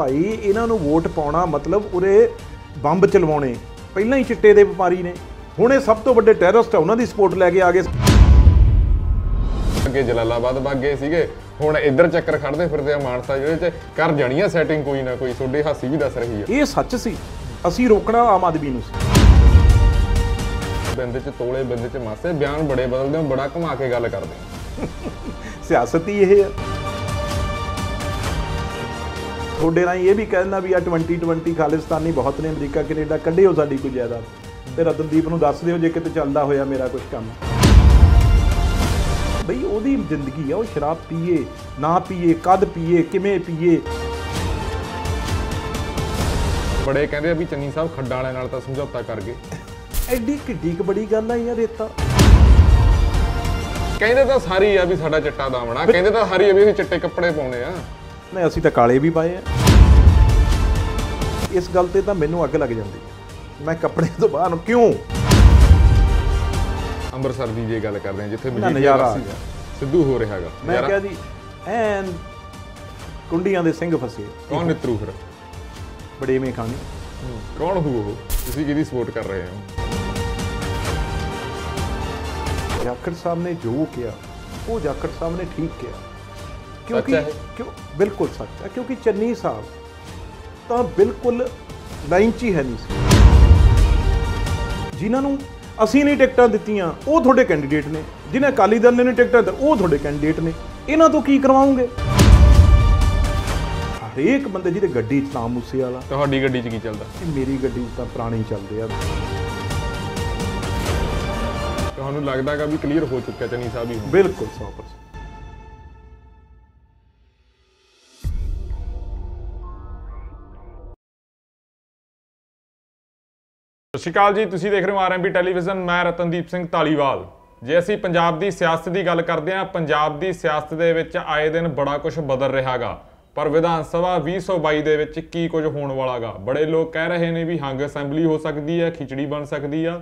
ਭਾਈ ਇਹਨਾਂ ਨੂੰ ਵੋਟ ਪਾਉਣਾ ਮਤਲਬ ਉਰੇ ਬੰਬ ਚਲਵਾਉਣੇ ਪਹਿਲਾਂ ਹੀ ਚਿੱਟੇ ਦੇ ਵਪਾਰੀ ਨੇ ਹੁਣ ਇਹ ਸਭ ਤੋਂ ਵੱਡੇ ਟੈਰਰਿਸਟ ਆ ਉਹਨਾਂ ਦੀ ਸਪੋਰਟ ਲੈ ਕੇ ਆ ਗਏ ਅੱਗੇ ਜਲਾਲਾਬਾਦ ਬਾਗੇ ਸੀਗੇ ਹੁਣ ਇੱਧਰ ਚੱਕਰ ਖੜਦੇ ਫਿਰਦੇ ਆ ਮਾਨਸਾ ਜਿਹੜੇ ਚ ਕਰ ਜਾਣੀਆਂ ਸੈਟਿੰਗ ਕੋਈ ਨਾ ਕੋਈ ਤੁਹਾਡੇ ਹਾਸੀ ਵੀ ਦੱਸ ਰਹੀ ਆ ਇਹ ਸੱਚ ਸੀ ਅਸੀਂ ਰੋਕਣਾ ਆਮ ਆਦਮੀ ਨੂੰ ਬੰਦੇ ਚ ਤੋਲੇ ਬੰਦੇ ਚ ਮਾਸੇ ਬਿਆਨ ਬੜੇ ਬਦਲਦੇ ਹੋ ਬੜਾ ਕਮਾ ਕੇ ਗੱਲ ਕਰਦੇ ਸਿਆਸਤ ਹੀ ਇਹ ਹੈ ਤੁਹਾਡੇ ਨਾਲ ਇਹ ਵੀ ਕਹਿੰਦਾ ਵੀ ਆ 2020 ਖਾਲਿਸਤਾਨੀ ਬਹੁਤ ਨੇ ਅਮਰੀਕਾ ਕੈਨੇਡਾ ਕੱਢਿਓ ਸਾਡੀ ਕੋਈ ਜਾਇਦਾਦ ਤੇ ਰਤਨਦੀਪ ਨੂੰ ਦੱਸ ਦਿਓ ਜੇ ਕਿਤੇ ਚੱਲਦਾ ਹੋਇਆ ਮੇਰਾ ਕੁਝ ਕੰਮ ਬਈ ਉਹਦੀ ਜ਼ਿੰਦਗੀ ਆ ਉਹ ਸ਼ਰਾਬ ਪੀਏ ਨਾ ਪੀਏ ਕਦ ਪੀਏ ਕਿਵੇਂ ਪੀਏ ਬੜੇ ਕਹਿੰਦੇ ਆ ਵੀ ਚੰਨੀ ਸਾਹਿਬ ਖੱਡਾਂ ਵਾਲਿਆਂ ਨਾਲ ਤਾਂ ਸਮਝੌਤਾ ਕਰ ਗਏ ਐਡੀ ਕਿੱਡੀ ਕ ਬੜੀ ਗੱਲ ਆ ਯਾਰ ਰੇਤਾ ਕਹਿੰਦੇ ਤਾਂ ਸਾਰੀ ਆ ਵੀ ਸਾਡਾ ਚਿੱਟਾ ਦਾਵਣਾ ਕਹਿੰਦੇ ਤਾਂ ਹਰੀ ਆ ਵੀ ਅਸੀਂ ਚਿੱਟੇ ਕੱਪੜੇ ਪਾਉਣੇ ਆ ਨਹੀਂ ਅਸੀਂ ਤਾਂ ਕਾਲੇ ਵੀ ਪਾਏ ਆ ਇਸ ਗੱਲ ਤੇ ਤਾਂ ਮੈਨੂੰ ਅੱਗ ਲੱਗ ਜਾਂਦੀ ਮੈਂ ਕੱਪੜੇ ਤੋਂ ਬਾਹਰ ਕਿਉਂ ਅੰਮ੍ਰਿਤਸਰ ਦੀ ਜੇ ਗੱਲ ਕਰਦੇ ਆ ਜਿੱਥੇ ਮਜੀਦ ਨਜ਼ਾਰਾ ਸਿੱਧੂ ਹੋ ਰਿਹਾ ਹੈਗਾ ਮੈਂ ਕਿਹਾ ਜੀ ਐਨ ਕੁੰਡੀਆਂ ਦੇ ਸਿੰਘ ਫਸੇ ਕੌਣ ਨਿਤਰੂ ਫਿਰ ਬੜੇ ਮੇ ਖਾਣੀ ਕੌਣ ਹੋ ਉਹ ਤੁਸੀਂ ਕਿਹਦੀ ਸਪੋਰਟ ਕਰ ਰਹੇ ਹੋ ਜਾਖੜ ਸਾਹਿਬ ਨੇ ਜੋ ਕਿਹਾ ਉਹ ਜਾਖੜ ਸਾਹਿਬ ਨੇ ਠੀਕ ਕਿਹਾ ਕਿਉਂਕਿ ਕਿਉਂ ਬਿਲਕੁਲ ਸੱਚ ਹੈ ਕਿਉਂਕਿ ਚੰਨੀ ਸਾਹਿਬ ਤਾਂ ਬਿਲਕੁਲ ਲਾਈਨ 'ਚ ਹੈ ਨਹੀਂ ਸੀ ਜਿਨ੍ਹਾਂ ਨੂੰ ਅਸੀਂ ਨਹੀਂ ਟਿਕਟਾਂ ਦਿੱਤੀਆਂ ਉਹ ਤੁਹਾਡੇ ਕੈਂਡੀਡੇਟ ਨੇ ਜਿਨ੍ਹਾਂ ਅਕਾਲੀ ਦਲ ਨੇ ਨਹੀਂ ਟਿਕਟਾਂ ਦਿੱਤੀਆਂ ਉਹ ਤੁਹਾਡੇ ਕੈਂਡੀਡੇਟ ਨੇ ਇਹਨਾਂ ਤੋਂ ਕੀ ਕਰਵਾਉਂਗੇ ਹਰੇਕ ਬੰਦੇ ਜਿਹਦੇ ਗੱਡੀ 'ਚ ਤਾਂ ਮੂਸੇ ਵਾਲਾ ਤੁਹਾਡੀ ਗੱਡੀ 'ਚ ਕੀ ਚੱਲਦਾ ਮੇਰੀ ਗੱਡੀ 'ਚ ਤਾਂ ਪੁਰਾਣੀ ਚੱਲਦੇ ਆ ਤੁਹਾਨੂੰ ਲੱਗਦਾ ਲੱਗਦਾਗਾ ਵੀ ਕਲੀਅਰ ਹੋ ਚੁੱਕਿਆ ਚੰਨੀ ਸਾਹਿਬ ਹੀ ਬਿਲਕੁਲ 100% ਸਤਿ ਸ਼੍ਰੀ ਅਕਾਲ ਜੀ ਤੁਸੀਂ ਦੇਖ ਰਹੇ ਹੋ ਆਰਐਮਬੀ ਟੈਲੀਵਿਜ਼ਨ ਮੈਂ ਰਤਨਦੀਪ ਸਿੰਘ ਤਾਲੀਵਾਲ ਜੇ ਅਸੀਂ ਪੰਜਾਬ ਦੀ ਸਿਆਸਤ ਦੀ ਗੱਲ ਕਰਦੇ ਹਾਂ ਪੰਜਾਬ ਦੀ ਸਿਆਸਤ ਦੇ ਵਿੱਚ ਆਏ ਦਿਨ ਬੜਾ ਕੁਝ ਬਦਲ ਰਿਹਾਗਾ ਪਰ ਵਿਧਾਨ ਸਭਾ 2022 ਦੇ ਵਿੱਚ ਕੀ ਕੁਝ ਹੋਣ ਵਾਲਾਗਾ ਬੜੇ ਲੋਕ ਕਹਿ ਰਹੇ ਨੇ ਵੀ ਹੰਗ ਅਸੈਂਬਲੀ ਹੋ ਸਕਦੀ ਹੈ ਖਿਚੜੀ ਬਣ ਸਕਦੀ ਆ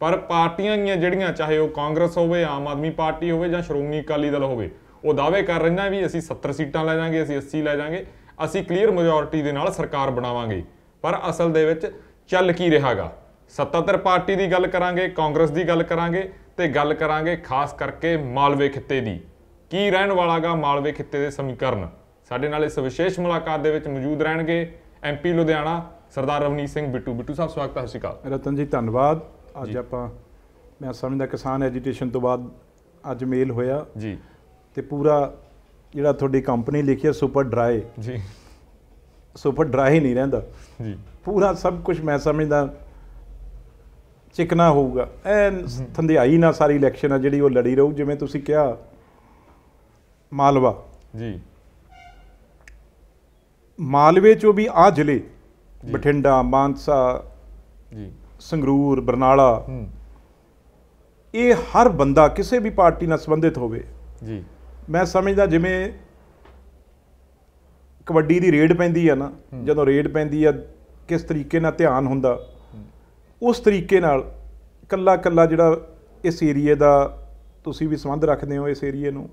ਪਰ ਪਾਰਟੀਆਂ ਗੀਆਂ ਜਿਹੜੀਆਂ ਚਾਹੇ ਉਹ ਕਾਂਗਰਸ ਹੋਵੇ ਆਮ ਆਦਮੀ ਪਾਰਟੀ ਹੋਵੇ ਜਾਂ ਸ਼੍ਰੋਮਣੀ ਅਕਾਲੀ ਦਲ ਹੋਵੇ ਉਹ ਦਾਅਵੇ ਕਰ ਰਹੇ ਨੇ ਵੀ ਅਸੀਂ 70 ਸੀਟਾਂ ਲੈ ਜਾਾਂਗੇ ਅਸੀਂ 80 ਲੈ ਜਾਾਂਗੇ ਅਸੀਂ ਕਲੀਅਰ ਮੈਜੋਰਟੀ ਦੇ ਨਾਲ ਸਰਕਾਰ ਬਣਾਵਾਂਗੇ ਪਰ ਅਸਲ ਦੇ ਵਿੱਚ ਚੱਲ ਕੀ ਰਿਹਾਗਾ ਸੱਤਾਧਰ ਪਾਰਟੀ ਦੀ ਗੱਲ ਕਰਾਂਗੇ ਕਾਂਗਰਸ ਦੀ ਗੱਲ ਕਰਾਂਗੇ ਤੇ ਗੱਲ ਕਰਾਂਗੇ ਖਾਸ ਕਰਕੇ ਮਾਲਵੇ ਖਿੱਤੇ ਦੀ ਕੀ ਰਹਿਣ ਵਾਲਾਗਾ ਮਾਲਵੇ ਖਿੱਤੇ ਦੇ ਸਮੀਕਰਨ ਸਾਡੇ ਨਾਲ ਇਸ ਵਿਸ਼ੇਸ਼ ਮੁਲਾਕਾਤ ਦੇ ਵਿੱਚ ਮੌਜੂਦ ਰਹਿਣਗੇ ਐਮਪੀ ਲੁਧਿਆਣਾ ਸਰਦਾਰ ਰਵਨੀਤ ਸਿੰਘ ਬਿੱਟੂ ਬਿੱਟੂ ਸਾਹਿਬ ਸਵਾਗਤ ਹੈ ਸ਼ਿਕਾਲ ਰਤਨ ਜੀ ਧੰਨਵਾਦ ਅੱਜ ਆਪਾਂ ਮੈਂ ਸਮਝਦਾ ਕਿਸਾਨ ਐਜੀਟੇਸ਼ਨ ਤੋਂ ਬਾਅਦ ਅੱਜ ਮੇਲ ਹੋਇਆ ਜੀ ਤੇ ਪੂਰਾ ਜਿਹੜਾ ਤੁਹਾਡੀ ਕੰਪਨੀ ਲਿਖੀ ਹੈ ਸੁਪਰ ਡਰਾਈ ਜੀ ਸੁਪਰ ਡਰਾਈ ਨਹੀਂ ਰਹਿੰਦਾ ਜੀ ਪੂਰਾ ਸਭ ਕੁਝ ਮੈਂ ਸਮਝਦਾ ਚਿਕਨਾ ਹੋਊਗਾ ਐ ਥੰਧਿਆਈ ਨਾਲ ਸਾਰੀ ਇਲੈਕਸ਼ਨ ਆ ਜਿਹੜੀ ਉਹ ਲੜੀ ਰਹੂ ਜਿਵੇਂ ਤੁਸੀਂ ਕਿਹਾ ਮਾਲਵਾ ਜੀ ਮਾਲਵੇ ਚੋਂ ਵੀ ਆ ਜ਼ਿਲ੍ਹੇ ਬਠਿੰਡਾ ਮਾਨਸਾ ਜੀ ਸੰਗਰੂਰ ਬਰਨਾਲਾ ਇਹ ਹਰ ਬੰਦਾ ਕਿਸੇ ਵੀ ਪਾਰਟੀ ਨਾਲ ਸੰਬੰਧਿਤ ਹੋਵੇ ਜੀ ਮੈਂ ਸਮਝਦਾ ਜਿਵੇਂ ਕਬੱਡੀ ਦੀ ਰੇਡ ਪੈਂਦੀ ਆ ਨਾ ਜਦੋਂ ਰੇਡ ਪੈਂਦੀ ਆ ਕਿਸ ਤਰੀਕੇ ਨਾਲ ਧਿਆਨ ਹੁੰਦਾ ਉਸ ਤਰੀਕੇ ਨਾਲ ਕੱਲਾ ਕੱਲਾ ਜਿਹੜਾ ਇਸ ਏਰੀਏ ਦਾ ਤੁਸੀਂ ਵੀ ਸੰਬੰਧ ਰੱਖਦੇ ਹੋ ਇਸ ਏਰੀਏ ਨੂੰ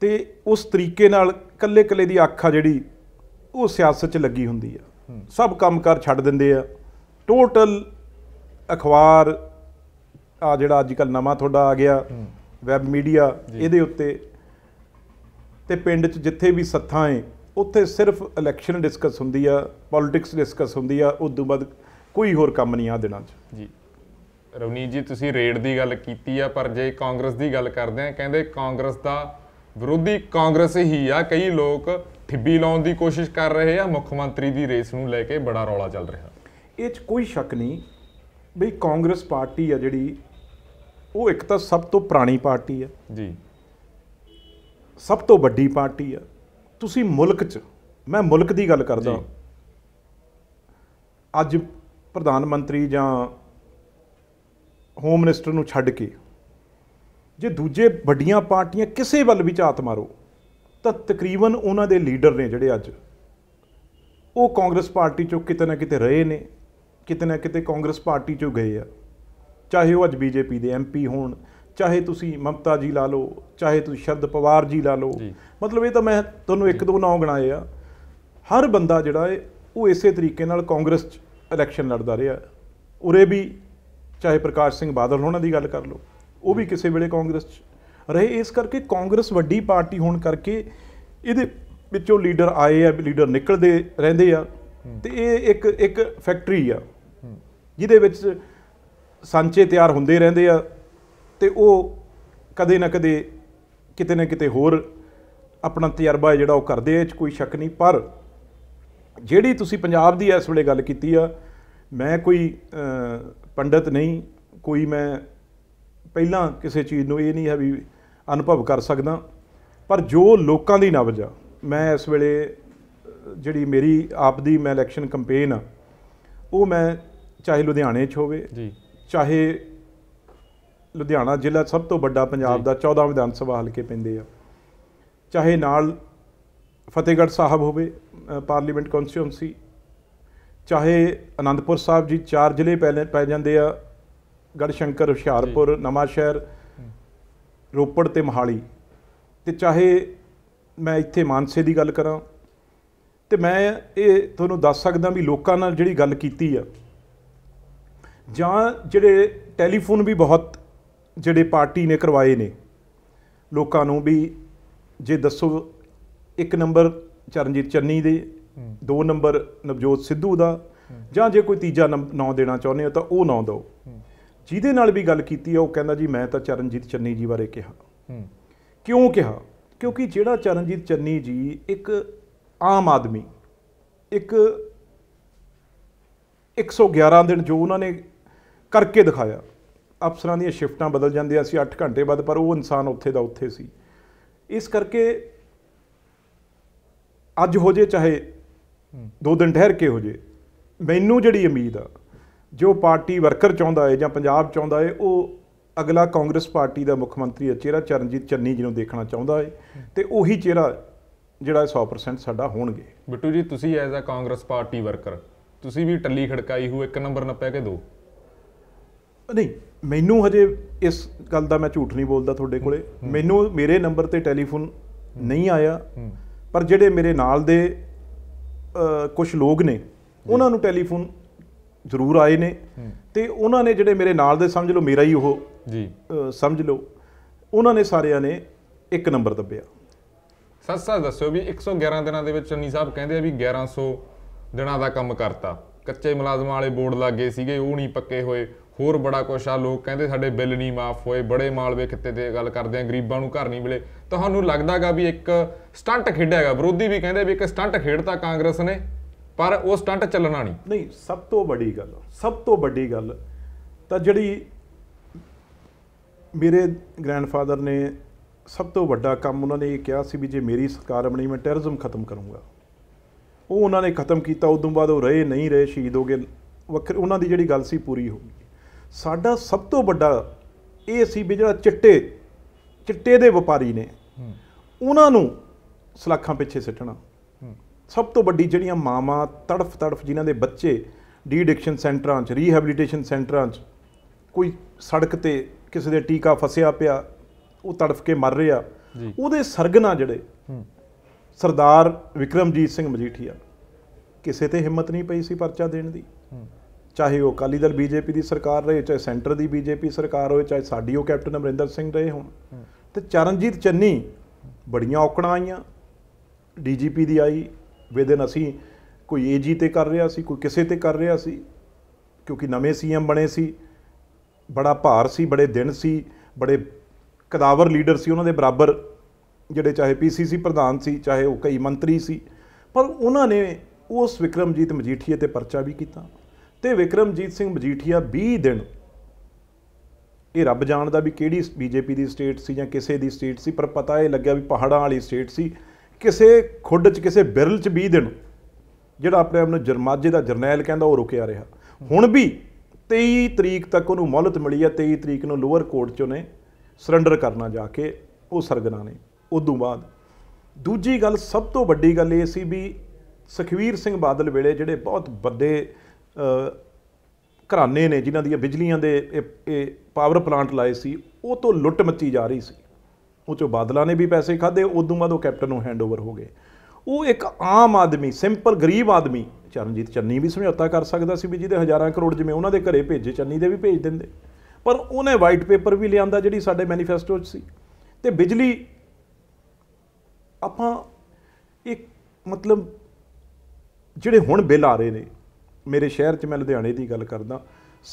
ਤੇ ਉਸ ਤਰੀਕੇ ਨਾਲ ਕੱਲੇ ਕੱਲੇ ਦੀ ਅੱਖ ਆ ਜਿਹੜੀ ਉਹ ਸਿਆਸਤ 'ਚ ਲੱਗੀ ਹੁੰਦੀ ਆ ਸਭ ਕੰਮ ਕਰ ਛੱਡ ਦਿੰਦੇ ਆ ਟੋਟਲ ਅਖਬਾਰ ਆ ਜਿਹੜਾ ਅੱਜ ਕੱਲ ਨਵਾਂ ਤੁਹਾਡਾ ਆ ਗਿਆ ਵੈਬ ਮੀਡੀਆ ਇਹਦੇ ਉੱਤੇ ਤੇ ਪਿੰਡ 'ਚ ਜਿੱਥੇ ਵੀ ਸੱਥਾਂ ਏ ਉੱਥੇ ਸਿਰਫ ਇਲੈਕਸ਼ਨ ਡਿਸਕਸ ਹੁੰਦੀ ਆ ਪੋਲਿਟਿਕਸ ਡਿਸਕਸ ਹੁੰਦੀ ਆ ਉਸ ਤੋਂ ਬਾਅਦ ਕੋਈ ਹੋਰ ਕੰਮ ਨਹੀਂ ਆ ਦਿਨਾਂ 'ਚ ਜੀ ਰਵਨੀਤ ਜੀ ਤੁਸੀਂ ਰੇਡ ਦੀ ਗੱਲ ਕੀਤੀ ਆ ਪਰ ਜੇ ਕਾਂਗਰਸ ਦੀ ਗੱਲ ਕਰਦੇ ਆ ਕਹਿੰਦੇ ਕਾਂਗਰਸ ਦਾ ਵਿਰੋਧੀ ਕਾਂਗਰਸ ਹੀ ਆ ਕਈ ਲੋਕ ਠਿੱਬੀ ਲਾਉਣ ਦੀ ਕੋਸ਼ਿਸ਼ ਕਰ ਰਹੇ ਆ ਮੁੱਖ ਮੰਤਰੀ ਦੀ ਰੇਸ ਨੂੰ ਲੈ ਕੇ ਬੜਾ ਰੌਲਾ ਚੱਲ ਰਿਹਾ ਇਹ 'ਚ ਕੋਈ ਸ਼ੱਕ ਨਹੀਂ ਬਈ ਕਾਂਗਰਸ ਪਾਰਟੀ ਆ ਜਿਹੜੀ ਉਹ ਇੱਕ ਤਾਂ ਸਭ ਤੋਂ ਪੁਰਾਣੀ ਪਾਰਟੀ ਆ ਜੀ ਸਭ ਤੋਂ ਵੱਡੀ ਪਾਰਟੀ ਆ ਤੁਸੀਂ ਮੁਲਕ 'ਚ ਮੈਂ ਮੁਲਕ ਦੀ ਗੱਲ ਕਰਦਾ ਅੱਜ ਪ੍ਰਧਾਨ ਮੰਤਰੀ ਜਾਂ ਹੋਮ ਮਿਨਿਸਟਰ ਨੂੰ ਛੱਡ ਕੇ ਜੇ ਦੂਜੇ ਵੱਡੀਆਂ ਪਾਰਟੀਆਂ ਕਿਸੇ ਵੱਲ ਵੀ ਝਾਤ ਮਾਰੋ ਤਾਂ ਤਕਰੀਬਨ ਉਹਨਾਂ ਦੇ ਲੀਡਰ ਨੇ ਜਿਹੜੇ ਅੱਜ ਉਹ ਕਾਂਗਰਸ ਪਾਰਟੀ ਚੋਂ ਕਿਤੇ ਨਾ ਕਿਤੇ ਰਹੇ ਨੇ ਕਿਤੇ ਨਾ ਕਿਤੇ ਕਾਂਗਰਸ ਪਾਰਟੀ ਚੋਂ ਗਏ ਆ ਚਾਹੇ ਉਹ ਅੱਜ ਬੀਜੇਪੀ ਦੇ ਐਮਪੀ ਹੋਣ ਚਾਹੇ ਤੁਸੀਂ ਮਮਤਾ ਜੀ ਲਾ ਲਓ ਚਾਹੇ ਤੁਸੀਂ ਸ਼ਰਦ ਪਵਾਰ ਜੀ ਲਾ ਲਓ ਮਤਲਬ ਇਹ ਤਾਂ ਮੈਂ ਤੁਹਾਨੂੰ ਇੱਕ ਦੋ ਨਾਮ ਗਣਾਏ ਆ ਹਰ ਬੰਦਾ ਜਿਹੜਾ ਏ ਉਹ ਇਸੇ ਤਰੀਕੇ ਨਾਲ ਕਾਂਗਰਸ 'ਚ ਇਲੈਕਸ਼ਨ ਲੜਦਾ ਰਿਹਾ ਉਰੇ ਵੀ ਚਾਹੇ ਪ੍ਰਕਾਸ਼ ਸਿੰਘ ਬਾਦਲ ਹੋਣਾਂ ਦੀ ਗੱਲ ਕਰ ਲਓ ਉਹ ਵੀ ਕਿਸੇ ਵੇਲੇ ਕਾਂਗਰਸ 'ਚ ਰਹੇ ਇਸ ਕਰਕੇ ਕਾਂਗਰਸ ਵੱਡੀ ਪਾਰਟੀ ਹੋਣ ਕਰਕੇ ਇਹਦੇ ਵਿੱਚੋਂ ਲੀਡਰ ਆਏ ਆ ਲੀਡਰ ਨਿਕਲਦੇ ਰਹਿੰਦੇ ਆ ਤੇ ਇਹ ਇੱਕ ਇੱਕ ਫੈਕਟਰੀ ਆ ਜਿਹਦੇ ਵਿੱਚ ਸਾਂਚੇ ਤਿਆਰ ਹੁੰਦੇ ਰਹਿੰਦੇ ਆ ਤੇ ਉਹ ਕਦੇ ਨਾ ਕਦੇ ਕਿਤੇ ਨਾ ਕਿਤੇ ਹੋਰ ਆਪਣਾ ਤਜਰਬਾ ਜਿਹੜਾ ਉਹ ਕਰਦੇ ਇਹ ਚ ਕੋਈ ਸ਼ੱਕ ਨਹੀਂ ਪਰ ਜਿਹੜੀ ਤੁਸੀਂ ਪੰਜਾਬ ਦੀ ਇਸ ਵੇਲੇ ਗੱਲ ਕੀਤੀ ਆ ਮੈਂ ਕੋਈ ਪੰਡਤ ਨਹੀਂ ਕੋਈ ਮੈਂ ਪਹਿਲਾਂ ਕਿਸੇ ਚੀਜ਼ ਨੂੰ ਇਹ ਨਹੀਂ ਹੈ ਵੀ ਅਨੁਭਵ ਕਰ ਸਕਦਾ ਪਰ ਜੋ ਲੋਕਾਂ ਦੀ ਨਬਜ ਆ ਮੈਂ ਇਸ ਵੇਲੇ ਜਿਹੜੀ ਮੇਰੀ ਆਪ ਦੀ ਮੈਂ ਇਲੈਕਸ਼ਨ ਕੈਂਪੇਨ ਆ ਉਹ ਮੈਂ ਚਾਹੇ ਲੁਧਿਆਣੇ 'ਚ ਹੋਵੇ ਜੀ ਚਾਹੇ ਲੁਧਿਆਣਾ ਜ਼ਿਲ੍ਹਾ ਸਭ ਤੋਂ ਵੱਡਾ ਪੰਜਾਬ ਦਾ 14 ਵਿਧਾਨ ਸਭਾ ਹਲਕੇ ਪੈਂਦੇ ਆ ਚਾਹੇ ਨਾਲ ਫਤਿਹਗੜ੍ਹ ਸਾਹਿਬ ਹੋਵੇ ਪਾਰਲੀਮੈਂਟ ਕਨਸਟੀਚੁਐਂਸੀ ਚਾਹੇ ਆਨੰਦਪੁਰ ਸਾਹਿਬ ਜੀ ਚਾਰ ਜ਼ਿਲ੍ਹੇ ਪਹਿਲੇ ਪੈ ਜਾਂਦੇ ਆ ਗੜਸ਼ੰਕਰ ਹੁਸ਼ਿਆਰਪੁਰ ਨਵਾਂ ਸ਼ਹਿਰ ਰੋਪੜ ਤੇ ਮਹਾਲੀ ਤੇ ਚਾਹੇ ਮੈਂ ਇੱਥੇ ਮਾਨਸੇ ਦੀ ਗੱਲ ਕਰਾਂ ਤੇ ਮੈਂ ਇਹ ਤੁਹਾਨੂੰ ਦੱਸ ਸਕਦਾ ਵੀ ਲੋਕਾਂ ਨਾਲ ਜਿਹੜੀ ਗੱਲ ਕੀਤੀ ਆ ਜਾਂ ਜਿਹੜੇ ਟੈਲੀਫੋਨ ਵੀ ਬਹੁਤ ਜਿਹੜੇ ਪਾਰਟੀ ਨੇ ਕਰਵਾਏ ਨੇ ਲੋਕਾਂ ਨੂੰ ਵੀ ਜੇ ਦੱਸੋ ਇੱਕ ਨੰਬਰ ਚਰਨਜੀਤ ਚੰਨੀ ਦੇ 2 ਨੰਬਰ ਨਵਜੋਤ ਸਿੱਧੂ ਦਾ ਜਾਂ ਜੇ ਕੋਈ ਤੀਜਾ ਨਾਮ ਦੇਣਾ ਚਾਹੁੰਦੇ ਹੋ ਤਾਂ ਉਹ ਨਾਮ ਦਿਓ ਜਿਹਦੇ ਨਾਲ ਵੀ ਗੱਲ ਕੀਤੀ ਆ ਉਹ ਕਹਿੰਦਾ ਜੀ ਮੈਂ ਤਾਂ ਚਰਨਜੀਤ ਚੰਨੀ ਜੀ ਬਾਰੇ ਕਿਹਾ ਕਿਉਂ ਕਿਹਾ ਕਿਉਂਕਿ ਜਿਹੜਾ ਚਰਨਜੀਤ ਚੰਨੀ ਜੀ ਇੱਕ ਆਮ ਆਦਮੀ ਇੱਕ 111 ਦਿਨ ਜੋ ਉਹਨਾਂ ਨੇ ਕਰਕੇ ਦਿਖਾਇਆ ਅਫਸਰਾਂ ਦੀਆਂ ਸ਼ਿਫਟਾਂ ਬਦਲ ਜਾਂਦੀਆਂ ਸੀ 8 ਘੰਟੇ ਬਾਅਦ ਪਰ ਉਹ ਇਨਸਾਨ ਉੱਥੇ ਦਾ ਉੱਥੇ ਸੀ ਇਸ ਕਰਕੇ ਅੱਜ ਹੋ ਜੇ ਚਾਹੇ ਦੋ ਦਿਨ ਠਹਿਰ ਕੇ ਹੋ ਜੇ ਮੈਨੂੰ ਜਿਹੜੀ ਉਮੀਦ ਆ ਜੋ ਪਾਰਟੀ ਵਰਕਰ ਚਾਹੁੰਦਾ ਏ ਜਾਂ ਪੰਜਾਬ ਚਾਹੁੰਦਾ ਏ ਉਹ ਅਗਲਾ ਕਾਂਗਰਸ ਪਾਰਟੀ ਦਾ ਮੁੱਖ ਮੰਤਰੀ ਦਾ ਚਿਹਰਾ ਚਰਨਜੀਤ ਚੰਨੀ ਜੀ ਨੂੰ ਦੇਖਣਾ ਚਾਹੁੰਦਾ ਏ ਤੇ ਉਹੀ ਚਿਹਰਾ ਜਿਹੜਾ 100% ਸਾਡਾ ਹੋਣਗੇ ਬਿੱਟੂ ਜੀ ਤੁਸੀਂ as a Congress party worker ਤੁਸੀਂ ਵੀ ਟੱਲੀ ਖੜਕਾਈ ਹੋ ਇੱਕ ਨੰਬਰ ਨੱਪਿਆ ਕੇ ਦੋ ਨਹੀਂ ਮੈਨੂੰ ਹਜੇ ਇਸ ਗੱਲ ਦਾ ਮੈਂ ਝੂਠ ਨਹੀਂ ਬੋਲਦਾ ਤੁਹਾਡੇ ਕੋਲੇ ਮੈਨੂੰ ਮੇਰੇ ਨੰਬਰ ਤੇ ਟੈਲੀਫੋਨ ਨਹੀਂ ਆਇਆ ਪਰ ਜਿਹੜੇ ਮੇਰੇ ਨਾਲ ਦੇ ਕੁਝ ਲੋਕ ਨੇ ਉਹਨਾਂ ਨੂੰ ਟੈਲੀਫੋਨ ਜ਼ਰੂਰ ਆਏ ਨੇ ਤੇ ਉਹਨਾਂ ਨੇ ਜਿਹੜੇ ਮੇਰੇ ਨਾਲ ਦੇ ਸਮਝ ਲਓ ਮੇਰਾ ਹੀ ਉਹ ਜੀ ਸਮਝ ਲਓ ਉਹਨਾਂ ਨੇ ਸਾਰਿਆਂ ਨੇ ਇੱਕ ਨੰਬਰ ਦੱਬਿਆ ਸੱਚ ਸੱਚ ਦੱਸਿਓ ਵੀ 111 ਦਿਨਾਂ ਦੇ ਵਿੱਚ ਚੰਨੀ ਸਾਹਿਬ ਕਹਿੰਦੇ ਆ ਵੀ 1100 ਦਿਨਾਂ ਦਾ ਕੰਮ ਕਰਤਾ ਕੱਚੇ ਮੁਲਾਜ਼ਮਾਂ ਵਾਲੇ ਬੋਰਡ ਲੱਗੇ ਸੀਗੇ ਉਹ ਨਹੀਂ ਪੱਕੇ ਹੋਏ ਹੋਰ ਬੜਾ ਕੁਛ ਆ ਲੋਕ ਕਹਿੰਦੇ ਸਾਡੇ ਬਿੱਲ ਨਹੀਂ ਮਾਫ ਹੋਏ ਬੜੇ ਮਾਲਵੇ ਕਿਤੇ ਤੇ ਗੱਲ ਕਰਦੇ ਆ ਗਰੀਬਾਂ ਨੂੰ ਘਰ ਨਹੀਂ ਮਿਲੇ ਤੁਹਾਨੂੰ ਲੱਗਦਾਗਾ ਵੀ ਇੱਕ ਸਟੰਟ ਖੇਡਿਆਗਾ ਵਿਰੋਧੀ ਵੀ ਕਹਿੰਦੇ ਵੀ ਇੱਕ ਸਟੰਟ ਖੇਡਤਾ ਕਾਂਗਰਸ ਨੇ ਪਰ ਉਹ ਸਟੰਟ ਚੱਲਣਾ ਨਹੀਂ ਨਹੀਂ ਸਭ ਤੋਂ ਵੱਡੀ ਗੱਲ ਸਭ ਤੋਂ ਵੱਡੀ ਗੱਲ ਤਾਂ ਜਿਹੜੀ ਮੇਰੇ ਗ੍ਰੈਂਡਫਾਦਰ ਨੇ ਸਭ ਤੋਂ ਵੱਡਾ ਕੰਮ ਉਹਨਾਂ ਨੇ ਇਹ ਕਿਹਾ ਸੀ ਵੀ ਜੇ ਮੇਰੀ ਸਰਕਾਰ ਬਣੀ ਮੈਂ ਟੈਰਰਿਜ਼ਮ ਖਤਮ ਕਰੂੰਗਾ ਉਹ ਉਹਨਾਂ ਨੇ ਖਤਮ ਕੀਤਾ ਉਦੋਂ ਬਾਅਦ ਉਹ ਰਹੇ ਨਹੀਂ ਰਹੇ ਸ਼ਹੀਦ ਹੋ ਗਏ ਵੱਖਰ ਉਹਨਾਂ ਦੀ ਜਿਹੜੀ ਗੱਲ ਸੀ ਪੂਰੀ ਹੋ ਗਈ ਸਾਡਾ ਸਭ ਤੋਂ ਵੱਡਾ ਇਹ ਸੀ ਵੀ ਜਿਹੜਾ ਚਿੱਟੇ ਚਿੱਟੇ ਦੇ ਵਪਾਰੀ ਨੇ ਉਹਨਾਂ ਨੂੰ ਸਲਾਖਾਂ ਪਿੱਛੇ ਸਿੱਟਣਾ ਸਭ ਤੋਂ ਵੱਡੀ ਜਿਹੜੀਆਂ ਮਾਵਾਂ ਤੜਫ ਤੜਫ ਜਿਨ੍ਹਾਂ ਦੇ ਬੱਚੇ ਡੀ ਐਡਿਕਸ਼ਨ ਸੈਂਟਰਾਂ 'ਚ ਰੀਹੈਬਿਲਿਟੇਸ਼ਨ ਸੈਂਟਰਾਂ 'ਚ ਕੋਈ ਸੜਕ ਤੇ ਕਿਸੇ ਦੇ ਟੀਕਾ ਫਸਿਆ ਪਿਆ ਉਹ ਤੜਫ ਕੇ ਮਰ ਰਿਹਾ ਉਹਦੇ ਸਰਗਨਾ ਜਿਹੜੇ ਸਰਦਾਰ ਵਿਕਰਮਜੀਤ ਸਿੰਘ ਮਜੀਠੀਆ ਕਿਸੇ ਤੇ ਹਿੰਮਤ ਨਹੀਂ ਪਈ ਸੀ ਪਰਚਾ ਦੇਣ ਦੀ ਚਾਹੇ ਉਹ ਅਕਾਲੀ ਦਲ ਬੀਜੇਪੀ ਦੀ ਸਰਕਾਰ ਰਹੇ ਚਾਹੇ ਸੈਂਟਰ ਦੀ ਬੀਜੇਪੀ ਸਰਕਾਰ ਹੋਵੇ ਚਾਹੇ ਸਾਡੀ ਉਹ ਕੈਪਟਨ ਅਮਰਿੰਦਰ ਸਿੰਘ ਰਹੇ ਹੋਣ ਤੇ ਚਰਨਜੀਤ ਚੰਨੀ ਬੜੀਆਂ ਔਕੜਾਂ ਆਈਆਂ ਡੀਜੀਪੀ ਦੀ ਆਈ ਵੇ ਦਿਨ ਅਸੀਂ ਕੋਈ ਏਜੀ ਤੇ ਕਰ ਰਿਹਾ ਸੀ ਕੋਈ ਕਿਸੇ ਤੇ ਕਰ ਰਿਹਾ ਸੀ ਕਿਉਂਕਿ ਨਵੇਂ ਸੀਐਮ ਬਣੇ ਸੀ ਬੜਾ ਭਾਰ ਸੀ ਬੜੇ ਦਿਨ ਸੀ ਬੜੇ ਕਦਾਵਰ ਲੀਡਰ ਸੀ ਉਹਨਾਂ ਦੇ ਬਰਾਬਰ ਜਿਹੜੇ ਚਾਹੇ ਪੀਸੀਸੀ ਪ੍ਰਧਾਨ ਸੀ ਚਾਹੇ ਉਹ ਕਈ ਮੰਤਰੀ ਸੀ ਪਰ ਉਹਨਾਂ ਨੇ ਉਸ ਵਿਕਰਮਜੀਤ ਮਜੀਠੀਏ ਤੇ ਪਰਚਾ ਵੀ ਕੀਤਾ ਤੇ ਵਿਕਰਮਜੀਤ ਸਿੰਘ ਮਜੀਠੀਆ 20 ਦਿਨ ਇਹ ਰੱਬ ਜਾਣਦਾ ਵੀ ਕਿਹੜੀ ਬੀਜੇਪੀ ਦੀ ਸਟੇਟ ਸੀ ਜਾਂ ਕਿਸੇ ਦੀ ਸਟੇਟ ਸੀ ਪਰ ਪਤਾ ਇਹ ਲੱਗਿਆ ਵੀ ਪਹਾੜਾਂ ਵਾਲੀ ਸਟੇਟ ਸੀ ਕਿਸੇ ਖੁੱਡ 'ਚ ਕਿਸੇ ਬਿਰਲ 'ਚ 20 ਦਿਨ ਜਿਹੜਾ ਆਪਣੇ ਆਪ ਨੂੰ ਜਰਮਾਜੇ ਦਾ ਜਰਨੈਲ ਕਹਿੰਦਾ ਉਹ ਰੁਕਿਆ ਰਿਹਾ ਹੁਣ ਵੀ 23 ਤਰੀਕ ਤੱਕ ਉਹਨੂੰ ਮੌਲਤ ਮਿਲੀ ਹੈ 23 ਤਰੀਕ ਨੂੰ ਲੋਅਰ ਕੋਰਟ 'ਚ ਉਹਨੇ ਸਰੈਂਡਰ ਕਰਨਾ ਜਾ ਕੇ ਉਹ ਸਰਗਨਾ ਨੇ ਉਦੋਂ ਬਾਅਦ ਦੂਜੀ ਗੱਲ ਸਭ ਤੋਂ ਵੱਡੀ ਗੱਲ ਇਹ ਸੀ ਵੀ ਸੁਖਵੀਰ ਸਿੰਘ ਬਾਦਲ ਵੇਲੇ ਜਿਹੜੇ ਬਹੁਤ ਵੱਡੇ ਘਰਾਣੇ ਨੇ ਜਿਨ੍ਹਾਂ ਦੀਆਂ ਬਿਜਲੀਆਂ ਦੇ ਇਹ ਪਾਵਰ ਪਲਾਂਟ ਲਾਏ ਸੀ ਉਹ ਤੋਂ ਲੁੱਟ ਮੱਚੀ ਜਾ ਰਹੀ ਸੀ ਉਹ ਚੋਂ ਬਾਦਲਾਂ ਨੇ ਵੀ ਪੈਸੇ ਖਾਦੇ ਉਸ ਤੋਂ ਬਾਅਦ ਉਹ ਕੈਪਟਨ ਨੂੰ ਹੈਂਡਓਵਰ ਹੋ ਗਏ ਉਹ ਇੱਕ ਆਮ ਆਦਮੀ ਸਿੰਪਲ ਗਰੀਬ ਆਦਮੀ ਚਰਨਜੀਤ ਚੰਨੀ ਵੀ ਸਮਝੌਤਾ ਕਰ ਸਕਦਾ ਸੀ ਵੀ ਜਿਹਦੇ ਹਜ਼ਾਰਾਂ ਕਰੋੜ ਜਿਵੇਂ ਉਹਨਾਂ ਦੇ ਘਰੇ ਭੇਜੇ ਚੰਨੀ ਦੇ ਵੀ ਭੇਜ ਦਿੰਦੇ ਪਰ ਉਹਨੇ ਵਾਈਟ ਪੇਪਰ ਵੀ ਲਿਆਂਦਾ ਜਿਹੜੀ ਸਾਡੇ ਮੈਨੀਫੈਸਟੋ 'ਚ ਸੀ ਤੇ ਬਿਜਲੀ ਆਪਾਂ ਇੱਕ ਮਤਲਬ ਜਿਹੜੇ ਹੁਣ ਬਿੱਲ ਆ ਰਹੇ ਨੇ ਮੇਰੇ ਸ਼ਹਿਰ 'ਚ ਮੈਂ ਲੁਧਿਆਣੇ ਦੀ ਗੱਲ ਕਰਦਾ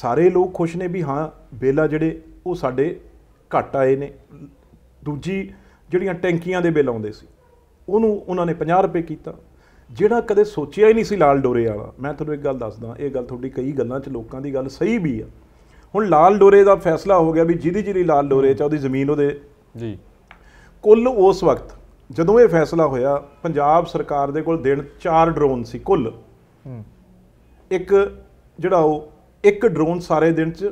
ਸਾਰੇ ਲੋਕ ਖੁਸ਼ ਨੇ ਵੀ ਹਾਂ ਬੇਲਾ ਜਿਹੜੇ ਉਹ ਸਾਡੇ ਘਟ ਆਏ ਨੇ ਦੂਜੀ ਜਿਹੜੀਆਂ ਟੈਂਕੀਆਂ ਦੇ ਬਿੱਲ ਆਉਂਦੇ ਸੀ ਉਹਨੂੰ ਉਹਨਾਂ ਨੇ 50 ਰੁਪਏ ਕੀਤਾ ਜਿਹੜਾ ਕਦੇ ਸੋਚਿਆ ਹੀ ਨਹੀਂ ਸੀ ਲਾਲ ਡੋਰੇ ਵਾਲਾ ਮੈਂ ਤੁਹਾਨੂੰ ਇੱਕ ਗੱਲ ਦੱਸਦਾ ਇਹ ਗੱਲ ਤੁਹਾਡੀ ਕਈ ਗੱਲਾਂ 'ਚ ਲੋਕਾਂ ਦੀ ਗੱਲ ਸਹੀ ਵੀ ਆ ਹੁਣ ਲਾਲ ਡੋਰੇ ਦਾ ਫੈਸਲਾ ਹੋ ਗਿਆ ਵੀ ਜਿਹਦੀ ਜਿਹਦੀ ਲਾਲ ਡੋਰੇ 'ਚ ਉਹਦੀ ਜ਼ਮੀਨ ਉਹਦੇ ਜੀ ਕੁੱਲ ਉਸ ਵਕਤ ਜਦੋਂ ਇਹ ਫੈਸਲਾ ਹੋਇਆ ਪੰਜਾਬ ਸਰਕਾਰ ਦੇ ਕੋਲ ਦਿਨ 4 ਡਰੋਨ ਸੀ ਕੁੱਲ ਇੱਕ ਜਿਹੜਾ ਉਹ ਇੱਕ ਡਰੋਨ ਸਾਰੇ ਦਿਨ 'ਚ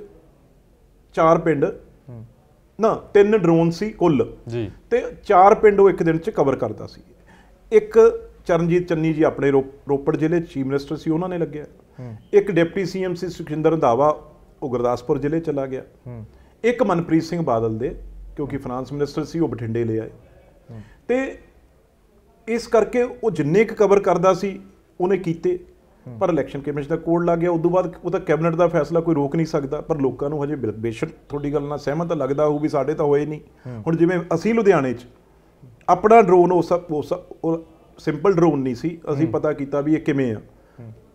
ਚਾਰ ਪਿੰਡ ਨਾ ਤਿੰਨ ਡਰੋਨ ਸੀ ਕੁੱਲ ਜੀ ਤੇ ਚਾਰ ਪਿੰਡ ਉਹ ਇੱਕ ਦਿਨ 'ਚ ਕਵਰ ਕਰਦਾ ਸੀ ਇੱਕ ਚਰਨਜੀਤ ਚੰਨੀ ਜੀ ਆਪਣੇ ਰੋਪੜ ਜ਼ਿਲ੍ਹੇ ਚੀਫ ਮਿਨਿਸਟਰ ਸੀ ਉਹਨਾਂ ਨੇ ਲੱਗਿਆ ਇੱਕ ਡਿਪਟੀ ਸੀਐਮ ਸੀ ਸੁਖਿੰਦਰ ਰੰਧਾਵਾ ਉਹ ਗੁਰਦਾਸਪੁਰ ਜ਼ਿਲ੍ਹੇ ਚਲਾ ਗਿਆ ਇੱਕ ਮਨਪ੍ਰੀਤ ਸਿੰਘ ਬਾਦਲ ਦੇ ਕਿਉਂਕਿ ਫਾਈਨਾਂਸ ਮਿਨਿਸਟਰ ਸੀ ਉਹ ਬਠਿੰਡੇ ਲੈ ਆਏ ਤੇ ਇਸ ਕਰਕੇ ਉਹ ਜਿੰਨੇ ਕ ਕਵਰ ਕਰਦਾ ਸੀ ਉਹਨੇ ਕੀਤੇ ਪਰ ਇਲੈਕਸ਼ਨ ਕਮਿਸ਼ਨ ਦਾ ਕੋਡ ਲੱਗ ਗਿਆ ਉਦੋਂ ਬਾਅਦ ਉਹਦਾ ਕੈਬਨਿਟ ਦਾ ਫੈਸਲਾ ਕੋਈ ਰੋਕ ਨਹੀਂ ਸਕਦਾ ਪਰ ਲੋਕਾਂ ਨੂੰ ਹਜੇ ਬੇਸ਼ੱਕ ਤੁਹਾਡੀ ਗੱਲ ਨਾਲ ਸਹਿਮਤ ਤਾਂ ਲੱਗਦਾ ਹੋਊ ਵੀ ਸਾਡੇ ਤਾਂ ਹੋਏ ਨਹੀਂ ਹੁਣ ਜਿਵੇਂ ਅਸੀਂ ਲੁਧਿਆਣੇ 'ਚ ਆਪਣਾ ਡਰੋਨ ਉਸ ਉਸ ਸਿੰਪਲ ਡਰੋਨ ਨਹੀਂ ਸੀ ਅਸੀਂ ਪਤਾ ਕੀਤਾ ਵੀ ਇਹ ਕਿਵੇਂ ਆ